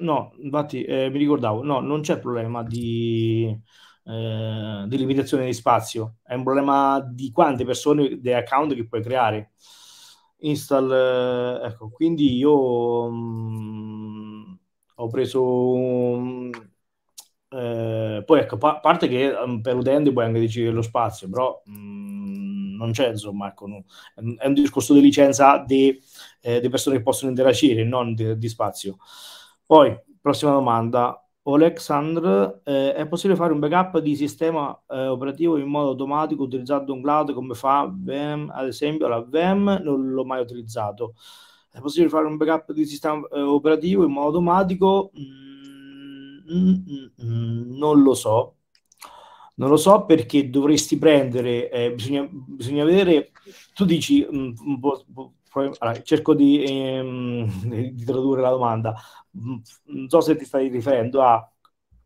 No, infatti eh, mi ricordavo, no, non c'è problema di eh, di limitazione di spazio, è un problema di quante persone, di account che puoi creare. Install, eh, ecco, quindi io mh, mm, ho preso... Mh, eh, poi ecco, a pa- parte che um, per utente puoi anche decidere lo spazio, però mh, mm, non c'è insomma, ecco, no. è un discorso di licenza di, eh, persone che possono interagire, non di spazio. Poi, prossima domanda, Oleksandr, eh, è possibile fare un backup di sistema eh, operativo in modo automatico utilizzando un cloud come fa VM, ad esempio la VM non l'ho mai utilizzato. È possibile fare un backup di sistema eh, operativo in modo automatico? Mm, mm, mm, mm non lo so. Non lo so perché dovresti prendere, eh, bisogna, bisogna, vedere, tu dici, mm, allora, cerco di, ehm, di, tradurre la domanda. Mm, non so se ti stai riferendo a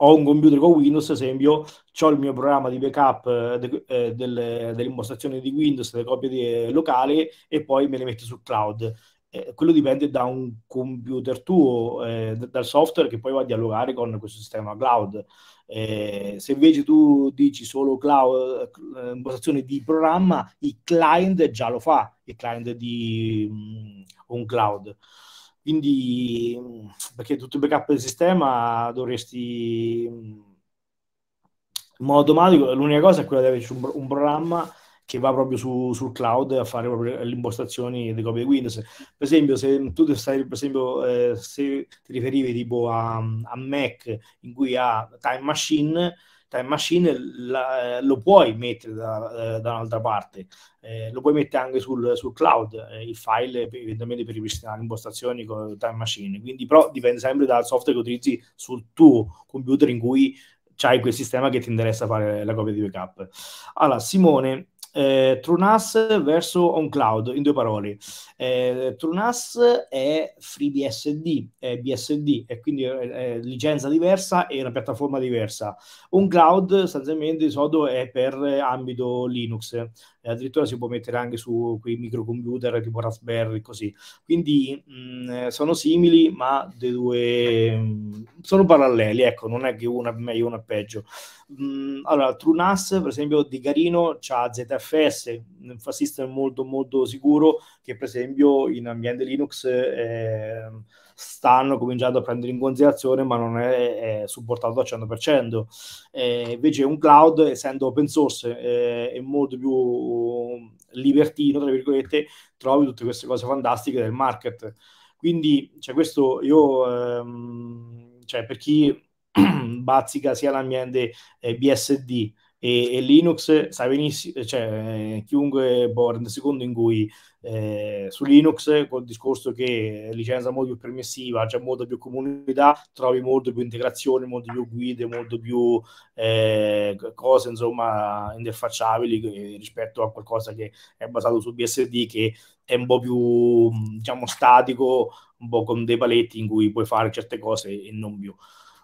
ho un computer con Windows, ad esempio, ho il mio programma di backup eh, de, eh, delle, delle, impostazioni di Windows, delle copie di, eh, locali e poi me le metto sul cloud eh, quello dipende da un computer tuo, eh, dal software che poi va a dialogare con questo sistema cloud. Eh, se invece tu dici solo cloud, eh, impostazione di programma, il client già lo fa, il client di um, mm, on cloud. Quindi, mm, perché tutto il backup del sistema dovresti mm, in modo automatico, l'unica cosa è quella di averci un, un programma che va proprio su, sul cloud a fare le impostazioni di copie di Windows. Per esempio, se tu stai, per esempio, eh, se ti riferivi tipo a, a, Mac in cui ha Time Machine, Time Machine la, eh, lo puoi mettere da, eh, da un'altra parte, eh, lo puoi mettere anche sul, sul cloud, eh, il file eventualmente per ripristinare le impostazioni con Time Machine. Quindi, però, dipende sempre dal software che utilizzi sul tuo computer in cui c'hai quel sistema che ti interessa fare la copia di backup. Allora, Simone eh, TrueNAS verso OnCloud, in due parole. Eh, TrueNAS è FreeBSD, è BSD, e quindi eh, è, licenza diversa e una piattaforma diversa. OnCloud, sostanzialmente, di solito è per ambito Linux, eh, addirittura si può mettere anche su quei microcomputer tipo Raspberry, così. Quindi mh, mm, eh, sono simili, ma dei due mh, mm, sono paralleli, ecco, non è che una è meglio, una è peggio. Mh, mm, allora, TrueNAS, per esempio, di Carino c'ha ZFS, un file system molto molto sicuro, che per esempio in ambiente Linux... Eh, stanno cominciando a prendere in considerazione, ma non è, è supportato al 100%. Eh, invece un cloud, essendo open source, eh, è molto più libertino, tra virgolette, trovi tutte queste cose fantastiche del market. Quindi, cioè, questo io, ehm, cioè, per chi bazzica sia l'ambiente eh, BSD, e, e Linux sai benissimo, cioè chiunque board secondo in cui eh, su Linux col discorso che licenza molto più permissiva, c'è cioè molto più comunità, trovi molto più integrazione, molto più guide, molto più eh, cose insomma interfacciabili eh, rispetto a qualcosa che è basato su BSD che è un po' più diciamo statico, un po' con dei paletti in cui puoi fare certe cose e non più.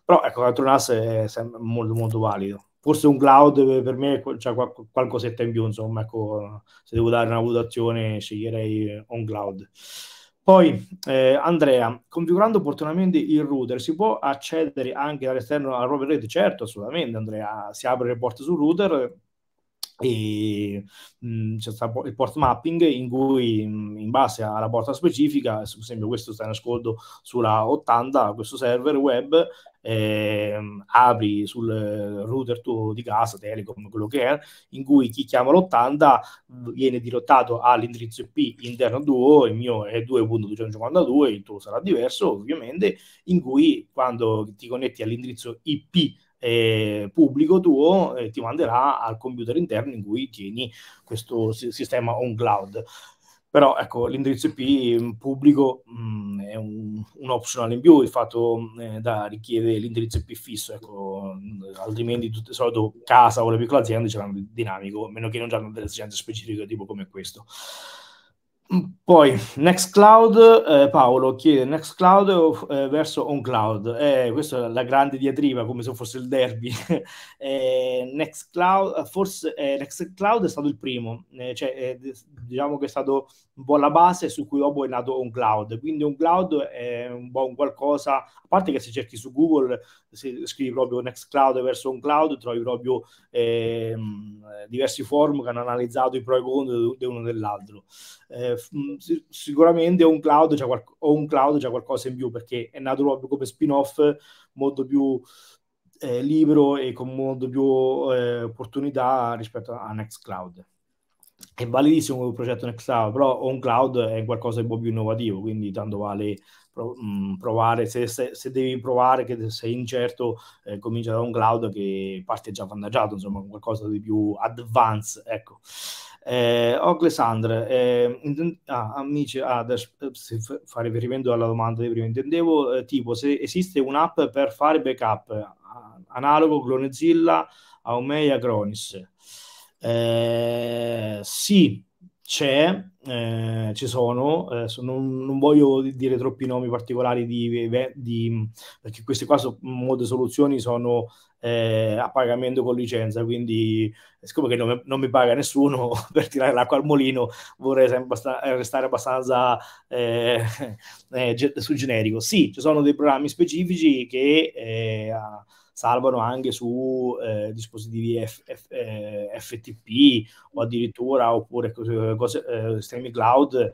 Però ecco, Ctrl NAS è molto molto valido forse un cloud per me c'è cioè, qualcosetta in più, insomma, ecco, se devo dare una valutazione sceglierei un cloud. Poi eh, Andrea, configurando opportunamente il router si può accedere anche dall'esterno alla propria rete? Certo, assolutamente Andrea, si apre le porte sul router e mh, mm, c'è stato il port mapping in cui mh, mm, in base alla porta specifica, per esempio questo sta in ascolto sulla 80, questo server web ehm, apri sul router tuo di casa, Telecom, quello che è, in cui chi chiama l'80 viene dirottato all'indirizzo IP interno duo, il mio è 2.252, il tuo sarà diverso ovviamente, in cui quando ti connetti all'indirizzo IP eh, pubblico tuo eh, ti manderà al computer interno in cui tieni questo si- sistema on cloud. Però ecco, l'indirizzo IP mm, pubblico mh, mm, è un, un, optional in più, il fatto mm, eh, da richiedere l'indirizzo IP fisso, ecco, altrimenti tutte, di solito casa o le piccole aziende ce l'hanno dinamico, a meno che non hanno delle esigenze specifiche tipo come questo. Mm, poi Nextcloud, eh, Paolo chiede Nextcloud o, eh, verso OnCloud. Eh, questa è la grande diatriba, come se fosse il derby. eh, Nextcloud, forse eh, Nextcloud è stato il primo, eh, cioè, eh, diciamo che è stato un po' la base su cui dopo è nato OnCloud. Quindi OnCloud è un po' un qualcosa, a parte che se cerchi su Google, se scrivi proprio Nextcloud verso OnCloud, trovi proprio ehm, diversi forum che hanno analizzato i pro e i contro di uno dell'altro. Eh, Mm, sicuramente un cloud c'è qual- un cloud c'è qualcosa in più perché è nato proprio come spin-off molto più eh, libero e con molto più eh, opportunità rispetto a Nextcloud. È validissimo il progetto Nextcloud, però un cloud è qualcosa di un po' più innovativo, quindi tanto vale mm, provare, se, se, se, devi provare che sei incerto, eh, comincia da cloud che parte già avvantaggiato, insomma, qualcosa di più advanced, ecco. Eh, Ogle oh, Sandra, eh, inten- ah, amici, ah, da, eh, f- fa riferimento alla domanda di prima, intendevo eh, tipo se esiste un'app per fare backup a- analogo Clonezilla, Omega Cronis. Eh, sì, c'è, eh, ci sono, eh, non, non, voglio dire troppi nomi particolari di, di, perché queste qua sono molte soluzioni sono eh, a pagamento con licenza, quindi siccome non, non, mi paga nessuno per tirare l'acqua al molino vorrei sempre eh, restare abbastanza eh, eh, sul generico. Sì, ci sono dei programmi specifici che... A, salvano anche su eh, dispositivi F- F- eh, FTP o addirittura oppure cose, cose, eh, streaming cloud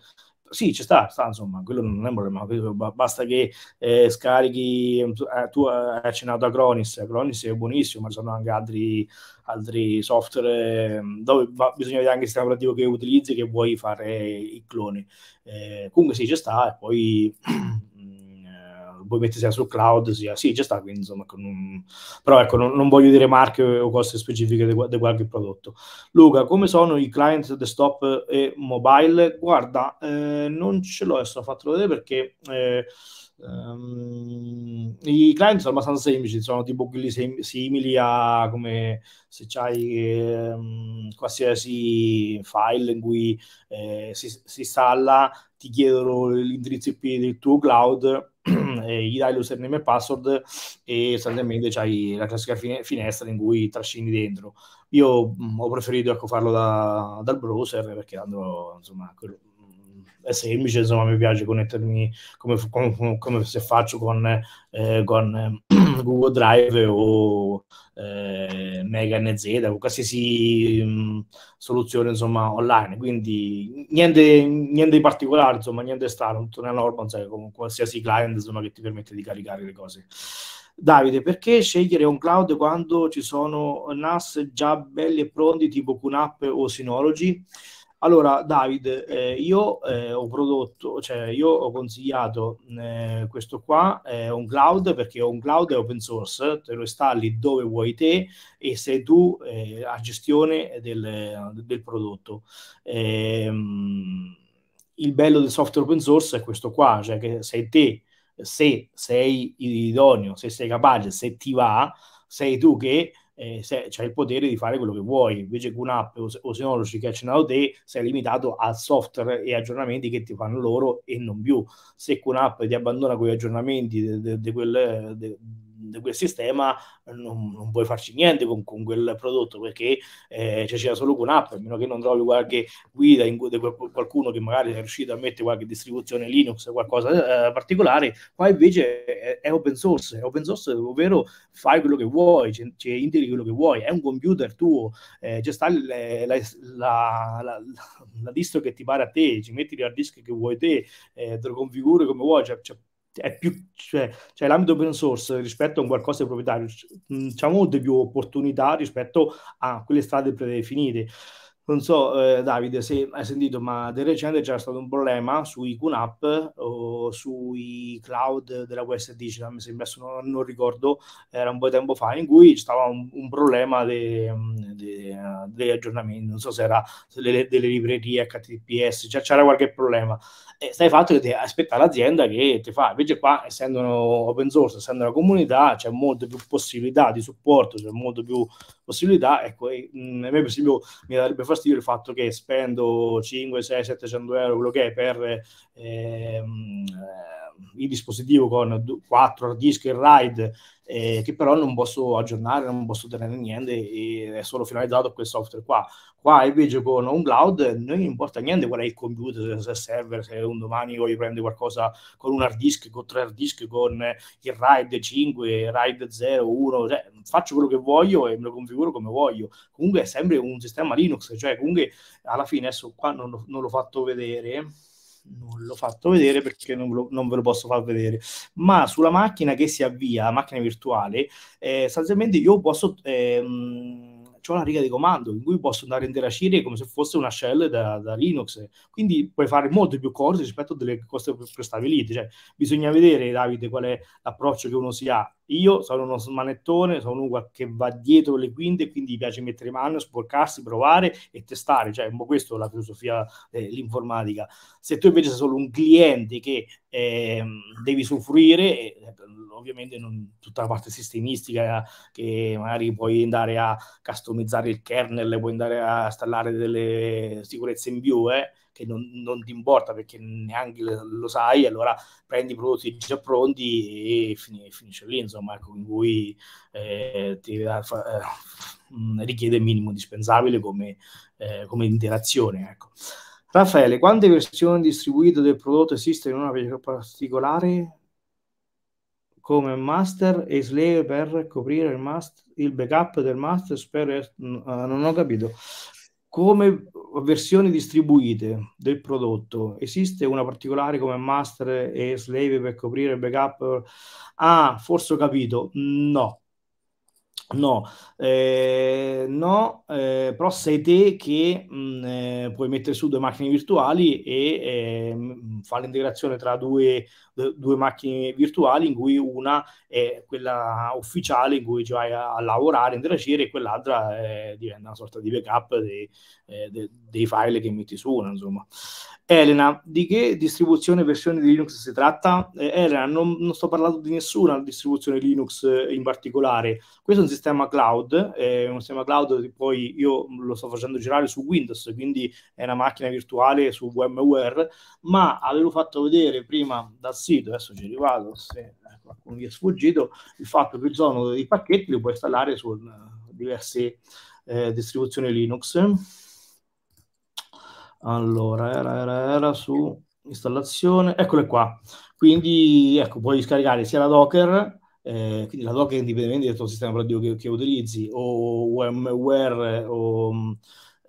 sì, ci sta, sta, insomma, quello non è un problema, basta che eh, scarichi, eh, tu hai accennato a Cronis, Cronis è buonissimo, ma ci sono anche altri, altri software ehm, dove va, bisogna vedere anche il sistema operativo che utilizzi, che vuoi fare i cloni. Eh, comunque sì, ci sta, e poi puoi mettere sia sul cloud sia sì già sta quindi insomma un... però ecco non, non, voglio dire marche o cose specifiche di qualche prodotto Luca come sono i client desktop e mobile guarda eh, non ce l'ho adesso fatto vedere perché eh, Um, I client sono abbastanza semplici, sono tipo quelli sem- simili a come se c'hai ehm, qualsiasi file in cui eh, si, si installa, ti chiedono l'indirizzo IP del tuo cloud gli dai l'username e password e sostanzialmente c'hai la classica fine- finestra in cui trascini dentro. Io mh, mm, ho preferito ecco, farlo da, dal browser perché andrò, insomma, quello, mm, è semplice, insomma, mi piace connettermi come, come, come se faccio con, eh, con eh, Google Drive o, eh, Megan Z o qualsiasi mh, mm, soluzione insomma, online. Quindi niente, niente, di particolare, insomma, niente strano, tutto nella norma, cioè, con qualsiasi client insomma, che ti permette di caricare le cose. Davide, perché scegliere un cloud quando ci sono NAS già belli e pronti tipo QNAP o Synology? Allora, David, eh, io eh, ho prodotto, cioè io ho consigliato eh, questo qua, eh, on cloud, perché un cloud è open source, te lo installi dove vuoi te e sei tu eh, a gestione del, del prodotto. Ehm, il bello del software open source è questo qua, cioè che sei te, se sei idoneo, se sei capace, se ti va, sei tu che eh, hai il potere di fare quello che vuoi, invece con un'app o, o se no lo ci cacciano te, sei limitato al software e aggiornamenti che ti fanno loro e non più. Se con un'app ti abbandona quegli aggiornamenti di quel... de, di quel sistema non, non puoi farci niente con, con quel prodotto perché eh, cioè, c'era solo un'app, a meno che non trovi qualche guida in, di qualcuno che magari è riuscito a mettere qualche distribuzione Linux o qualcosa eh, particolare, qua invece è, è, open source, è open source, ovvero fai quello che vuoi, c- cioè, c- cioè, integri quello che vuoi, è un computer tuo, eh, gestisci eh, la, la, la, la, distro che ti pare a te, ci metti l'hard disk che vuoi te, eh, te lo configuri come vuoi, cioè, cioè è più, cioè, cioè l'ambito open source rispetto a un qualcosa di proprietario, mm, c'è molte più opportunità rispetto a quelle strade predefinite. Non so, eh, Davide, se hai sentito, ma di recente c'era stato un problema sui QNAP o sui cloud della QS Digital, mi sembra, non, non, ricordo, era un po' di tempo fa, in cui c'era un, un problema eh, degli aggiornamenti, non so se era delle, delle librerie HTTPS, cioè c'era qualche problema. E stai fatto che ti aspetta l'azienda che ti fa, invece qua, essendo open source, essendo una comunità, c'è molte più possibilità di supporto, c'è molto più possibilità, ecco, e, mh, a me per esempio mi darebbe fastidio il fatto che spendo 5, 6, 700 euro, quello che è, per ehm, eh, il dispositivo con 4 hard disk e RAID eh, che però non posso aggiornare, non posso tenere niente e è solo finalizzato a quel software qua. Qua invece con un cloud non importa niente qual è il computer, se è server, se un domani voglio prendere qualcosa con un hard disk, con tre hard disk, con il RAID 5, RAID 0, 1, cioè, faccio quello che voglio e me lo configuro come voglio. Comunque è sempre un sistema Linux, cioè comunque alla fine adesso qua non, non l'ho fatto vedere non l'ho fatto vedere perché non, lo, non, ve lo posso far vedere. Ma sulla macchina che si avvia, la macchina virtuale, eh, sostanzialmente io posso. Ehm, c'è una riga di comando in cui posso andare a interagire come se fosse una shell da, da Linux. Quindi puoi fare molte più cose rispetto a delle cose prestabilite. Cioè, bisogna vedere, Davide, qual è l'approccio che uno si ha io sono uno smanettone, sono uno che va dietro le quinte, quindi piace mettere mano, sporcarsi, provare e testare, cioè un po' questa è la filosofia dell'informatica. Eh, Se tu invece sei solo un cliente che eh, devi soffrire, eh, ovviamente non, tutta la parte sistemistica eh, che magari puoi andare a customizzare il kernel, puoi andare a installare delle sicurezze in più, eh, che non, non ti importa perché neanche lo sai, allora prendi i prodotti già pronti e fin- finisce lì, insomma, con cui eh, ti fa, eh, mm, richiede il minimo indispensabile come, eh, come interazione. Ecco. Raffaele, quante versioni distribuite del prodotto esistono in una particolare come master e slave per coprire il, master, il backup del master? Spero, eh, non ho capito come versioni distribuite del prodotto, esiste una particolare come master e slave per coprire il backup? Ah, forse ho capito, no. No, eh, no eh, però sei te che mh, eh, puoi mettere su due macchine virtuali e ehm, fa l'integrazione tra due, due, macchine virtuali in cui una è quella ufficiale in cui ci vai a, a lavorare, a interagire e quell'altra eh, diventa una sorta di backup dei, eh, de, dei file che metti su una, insomma. Elena, di che distribuzione e versione di Linux si tratta? Eh, Elena, non, non, sto parlando di nessuna distribuzione Linux eh, in particolare. Questo è un sistema cloud, è un sistema cloud che poi io lo sto facendo girare su Windows, quindi è una macchina virtuale su VMware, ma avevo fatto vedere prima dal sito, adesso ci rivado se qualcuno gli è sfuggito, il fatto che ci sono dei pacchetti, li puoi installare su eh, diverse eh, distribuzioni Linux allora, era, era, era su installazione, eccole qua. Quindi, ecco, puoi scaricare sia la Docker, eh, quindi la Docker indipendentemente dal tuo sistema operativo che, che utilizzi, o VMware o...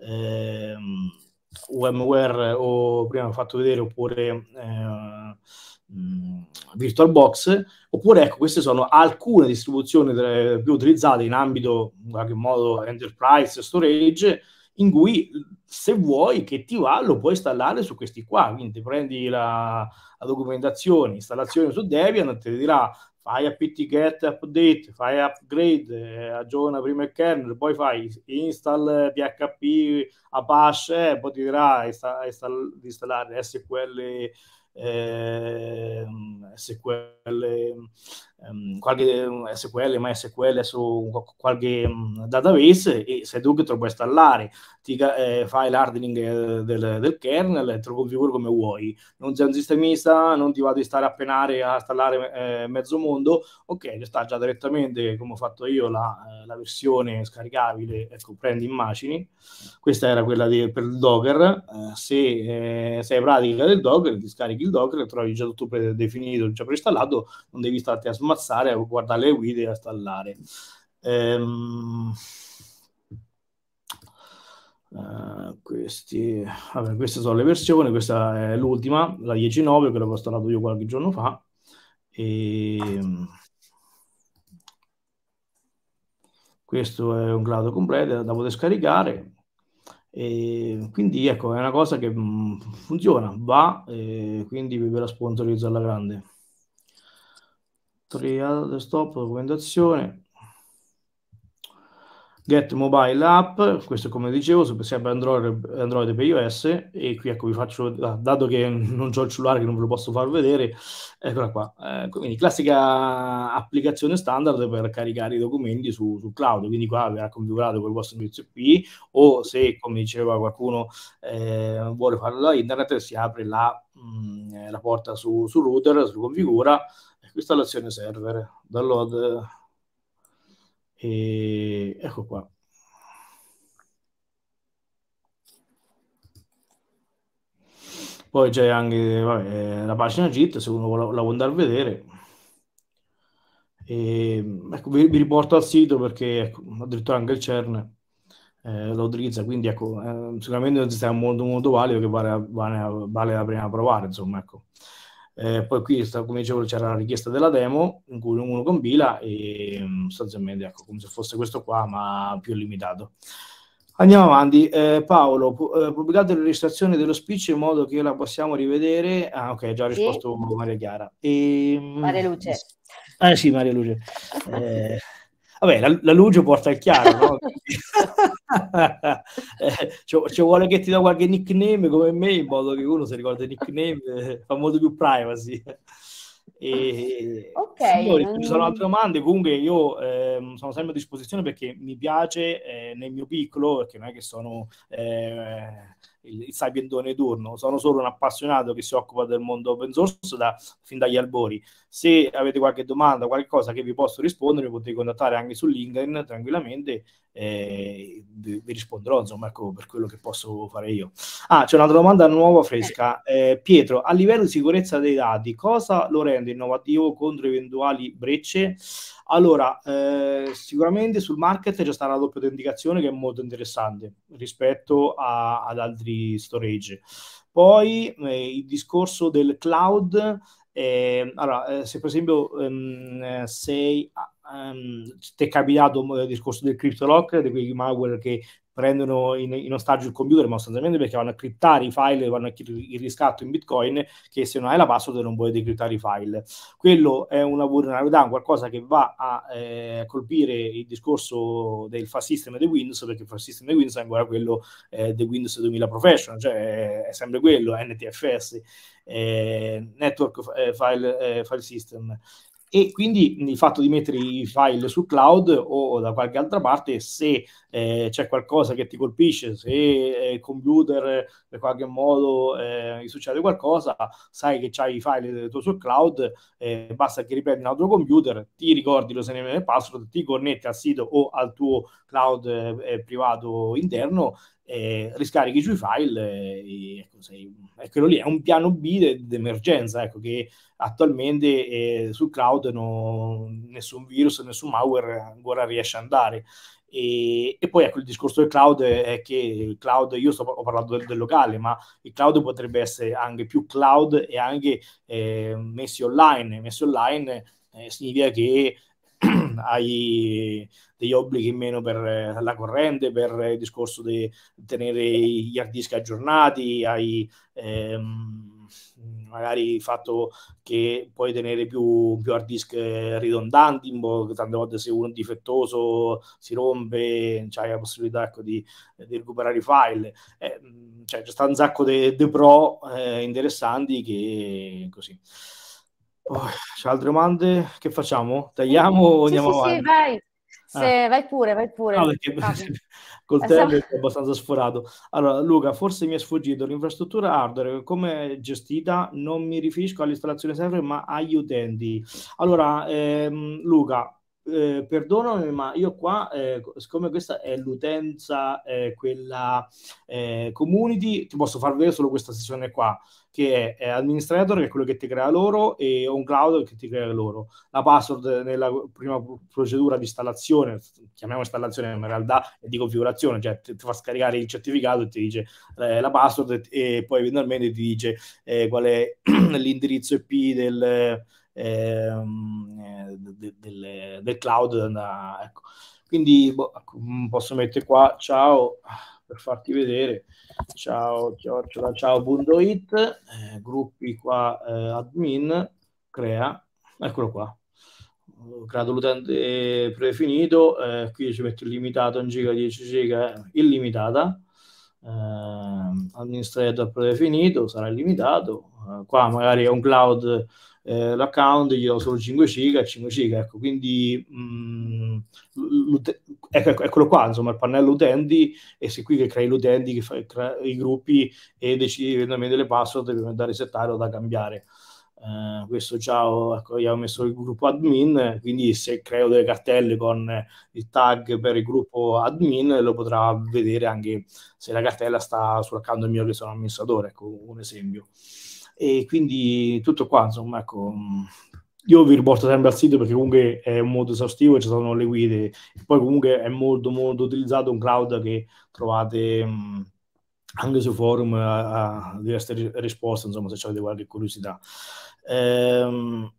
Ehm, VMware o prima ho fatto vedere oppure eh, mm, VirtualBox oppure ecco queste sono alcune distribuzioni eh, più utilizzate in ambito in qualche modo enterprise storage in cui se vuoi che ti va lo puoi installare su questi qua, quindi prendi la, la documentazione, installazione su Debian, ti dirà fai apt-get update, fai upgrade, eh, aggiorna prima il kernel, poi fai install PHP Apache, eh, poi ti dirà install- di installare SQL, eh, SQL ehm, qualche mm, SQL, MySQL su qualche mh, mm, database e se tu che te lo puoi installare, ti eh, fai l'hardening eh, del, del, kernel te lo configuri come vuoi. Non sei un sistemista, non ti vado a stare a penare a installare eh, mezzo mondo, ok, sta già direttamente come ho fatto io la, eh, la versione scaricabile, ecco, prendi immagini. Questa era quella di, per il Docker. Eh, se eh, sei pratica del Docker, ti scarichi il Docker, trovi già tutto predefinito, già preinstallato, non devi stare a smazzare, a guardare le guide e a stallare. Ehm, Uh, questi, vabbè, queste sono le versioni, questa è l'ultima, la 10.9 che l'ho installato io qualche giorno fa. E... Ehm, questo è un cloud completo da poter scaricare. E quindi ecco, è una cosa che mm, funziona, va, e quindi ve la sponsorizzo alla grande trial desktop, documentazione, get mobile app, questo come dicevo, sempre Android, Android e iOS, e qui ecco vi faccio, dato che non ho il cellulare che non ve lo posso far vedere, eccola qua, eh, quindi classica applicazione standard per caricare i documenti su, su cloud, quindi qua verrà configurato quel vostro servizio qui, o se come diceva qualcuno eh, vuole farlo da internet si apre la, mh, mm, eh, la porta su, su router, si configura, installazione server, download, e ecco qua. Poi c'è anche vabbè, la pagina Git, se uno la, la vuole andare a vedere. E, ecco, vi, vi, riporto al sito perché ecco, addirittura anche il CERN eh, lo utilizza, quindi ecco, eh, sicuramente è un sistema molto, molto valido che vale, vale, vale la pena provare, insomma, ecco. Eh, poi qui, come dicevo, c'era la richiesta della demo in cui uno compila e mm, sostanzialmente, ecco, come se fosse questo qua, ma più limitato. Andiamo avanti. Eh, Paolo, pu- eh, pubblicate le registrazioni dello speech in modo che la possiamo rivedere. Ah, ok, già ha risposto sì. Maria Chiara. E... Ehm, Maria Luce. Ah sì, Maria Luce. Eh, Vabbè, la, la luce porta il chiaro, no? Eh, ci, ci, vuole che ti do qualche nickname come me, in modo che uno si ricorda il nickname, eh, fa molto più privacy. E, ok. Signori, ci mm. sono altre domande, comunque io eh, sono sempre a disposizione perché mi piace eh, nel mio piccolo, perché non è che sono... Eh, il, il sapiendone turno, sono solo un appassionato che si occupa del mondo open source da, fin dagli albori. Se avete qualche domanda, qualcosa che vi posso rispondere, potete contattare anche su LinkedIn tranquillamente, eh, vi, vi, risponderò insomma ecco, per quello che posso fare io. Ah, c'è un'altra domanda nuova, fresca. Eh, Pietro, a livello di sicurezza dei dati, cosa lo rende innovativo contro eventuali brecce? Allora, eh, sicuramente sul market c'è stata una doppia autenticazione che è molto interessante rispetto a, ad altri storage. Poi eh, il discorso del cloud, eh, allora, eh, se per esempio ehm, eh, sei Ehm, ti è capitato eh, il discorso del crypto cryptolock, di quei malware che prendono in, in ostaggio il computer, ma sostanzialmente perché vanno a criptare i file, vanno a il riscatto in bitcoin, che se non hai la password non puoi decriptare i file. Quello è una vulnerabilità, qualcosa che va a eh, colpire il discorso del file system di Windows, perché il file system di Windows è ancora quello eh, di Windows 2000 Professional, cioè è sempre quello, NTFS, eh, Network eh, File, eh, File System e quindi il fatto di mettere i file su cloud o da qualche altra parte, se eh, c'è qualcosa che ti colpisce, se il computer eh, in qualche modo eh, gli succede qualcosa, sai che hai i file tuoi sul cloud, eh, basta che riprendi un altro computer, ti ricordi lo se nel password, ti connetti al sito o al tuo cloud eh, eh privato interno eh, riscarichi sui file eh, ecco, sei, è quello lì, è un piano B d'emergenza ecco, che attualmente eh, sul cloud no, nessun virus, nessun malware ancora riesce ad andare e, e, poi ecco il discorso del cloud è che il cloud, io sto, ho parlato del, del, locale, ma il cloud potrebbe essere anche più cloud e anche eh, messi online. Messi online eh, significa che hai degli obblighi in meno per eh, la corrente, per il discorso di tenere gli hard disk aggiornati, hai... Ehm, magari il fatto che puoi tenere più, più hard disk eh, ridondanti, tante volte se uno è difettoso si rompe, c'hai la possibilità ecco, di, di, recuperare i file. Eh, cioè, c'è stato un sacco di pro eh, interessanti che così. Oh, c'è altre domande? Che facciamo? Tagliamo o sì, andiamo sì, avanti? Sì, vai. Ah. Se, ah. Vai pure, vai pure. No, perché col tempo è abbastanza sforato. Allora, Luca, forse mi è sfuggito. L'infrastruttura hardware, come gestita, non mi riferisco all'installazione server, ma agli utenti. Allora, ehm, Luca, eh, perdonami, ma io qua, eh, siccome questa è l'utenza, eh, quella eh, community, ti posso far vedere solo questa sessione qua, che è administrator, che è quello che ti crea loro, e un cloud che ti crea loro. La password nella prima procedura di installazione, chiamiamo installazione, ma in realtà è di configurazione, cioè ti, ti fa scaricare il certificato e ti dice eh, la password e, e poi eventualmente ti dice eh, qual è l'indirizzo IP del ehm, eh, de, de, del cloud. Na, ecco. Quindi boh, ecco, mm, posso mettere qua ciao per farti vedere. Ciao, chiocciola, ciao, eh, gruppi qua, eh, admin, crea, eccolo qua. Ho creato l'utente predefinito, eh, qui ci metto il limitato, 1 giga, 10 giga, eh, illimitata. Eh, amministrator predefinito sarà illimitato. Eh, qua magari è un cloud eh, l'account, gli do solo 5 giga, 5 giga, ecco, quindi mh, mm, ecco, ecco, eccolo qua, insomma, il pannello utenti e sei qui che crei gli utenti, che fa, i gruppi e decidi eventualmente le password da resettare o da cambiare. Uh, questo già ho, ecco, ho, messo il gruppo admin, quindi se creo delle cartelle con il tag per il gruppo admin lo potrà vedere anche se la cartella sta sull'account mio che sono amministratore, ecco un esempio. E quindi tutto qua, insomma, ecco, mm, io vi riporto sempre al sito perché comunque è un modo esaustivo e ci sono le guide. Poi comunque è molto, molto utilizzato un cloud che trovate mh, mm, anche su forum a, a diverse risposte, insomma, se avete qualche curiosità. Ehm,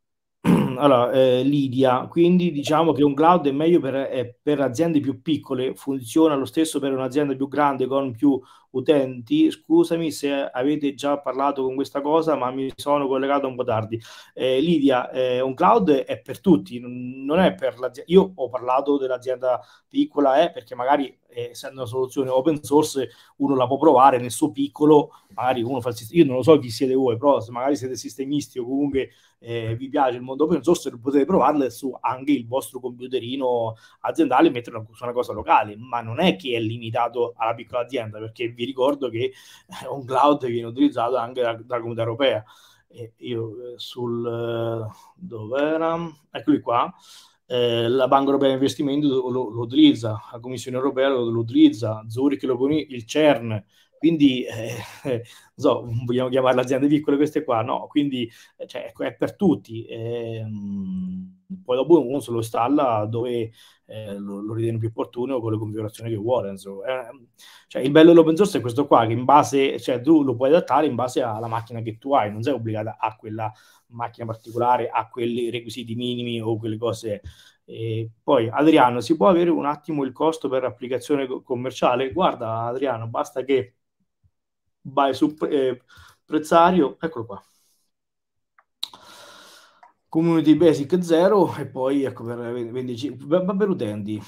allora, eh, Lidia, quindi diciamo che un cloud è meglio per, è eh, per, aziende più piccole, funziona lo stesso per un'azienda più grande con più utenti. Scusami se avete già parlato con questa cosa, ma mi sono collegato un po' tardi. Eh, Lidia, eh, un cloud è per tutti, non è per l'azienda. Io ho parlato dell'azienda piccola, eh, perché magari eh, essendo una soluzione open source uno la può provare nel suo piccolo, magari uno fa il sistema. Io non lo so chi siete voi, però magari siete sistemisti o comunque eh, vi piace il mondo open source, potete provarle su anche il vostro computerino aziendale e metterlo su una cosa locale, ma non è che è limitato alla piccola azienda, perché vi ricordo che è un cloud viene utilizzato anche dalla comunità europea. E io eh, sul... Eh, dov'era? Eccoli qua. Eh, la Banca Europea di Investimento lo, lo, utilizza, la Commissione Europea lo, lo utilizza, Zurich lo, il CERN, quindi, eh, eh, non so, vogliamo chiamarle aziende piccole queste qua? No, quindi eh, cioè, ecco, è per tutti. Eh, poi dopo uno se lo installa dove eh, lo, lo, ritiene più opportuno con le configurazioni che vuole. Insomma. Eh, cioè, il bello dell'open source è questo qua, che in base, cioè, tu lo puoi adattare in base alla macchina che tu hai, non sei obbligata a quella macchina particolare, a quei requisiti minimi o quelle cose. E poi Adriano, si può avere un attimo il costo per applicazione commerciale? Guarda Adriano, basta che by su eh, prezzario, eccolo qua. Community Basic 0 e poi ecco per 25, per utenti,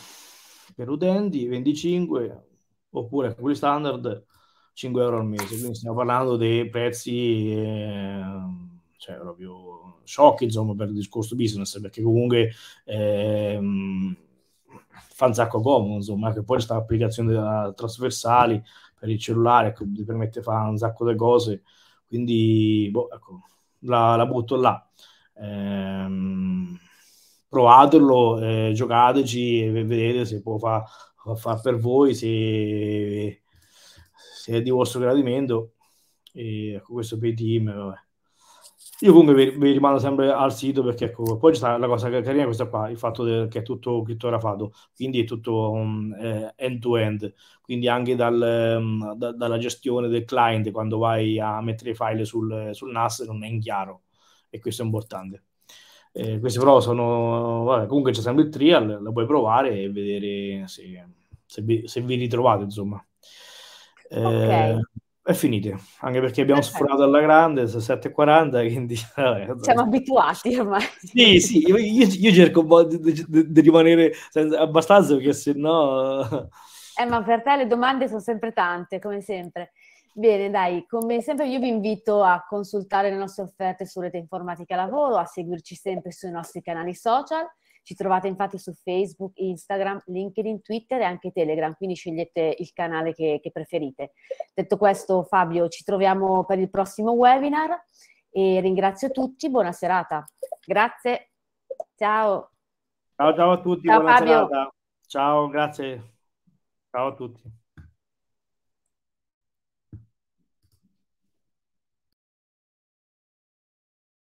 per utenti 25 oppure quelli standard 5 euro al mese, quindi stiamo parlando dei prezzi eh, cioè proprio sciocchi insomma per il discorso business perché comunque eh, fa un sacco comodo insomma che poi sta applicazione da trasversali per il cellulare, che ti permette di fare un sacco di cose, quindi boh, ecco, la, la, butto là. Ehm, provatelo, eh, giocateci e vedete se può fare fa per voi, se, se, è di vostro gradimento. E, ecco, questo per i team, vabbè. Io comunque vi, rimando sempre al sito perché ecco, poi c'è la cosa carina questa qua, il fatto de, che è tutto crittografato, quindi è tutto um, eh, end-to-end, quindi anche dal, um, da, dalla gestione del client quando vai a mettere i file sul, sul NAS non è in chiaro e questo è importante. Eh, questi però sono, vabbè, comunque c'è sempre il trial, lo puoi provare e vedere se, se, vi, se vi, ritrovate insomma. Eh, ok è finita, anche perché abbiamo sforato alla grande, 7.40, quindi... Siamo abituati ormai. Sì, sì, io, io cerco un po' di, di, di rimanere abbastanza perché sennò... Eh, ma per te le domande sono sempre tante, come sempre. Bene, dai, come sempre io vi invito a consultare le nostre offerte su Rete Informatica Lavoro, a seguirci sempre sui nostri canali social, ci trovate infatti su Facebook, Instagram, LinkedIn, Twitter e anche Telegram, quindi scegliete il canale che, che preferite. Detto questo, Fabio, ci troviamo per il prossimo webinar e ringrazio tutti, buona serata. Grazie, ciao. Ciao, ciao a tutti, ciao, buona Fabio. serata. Ciao, grazie. Ciao a tutti.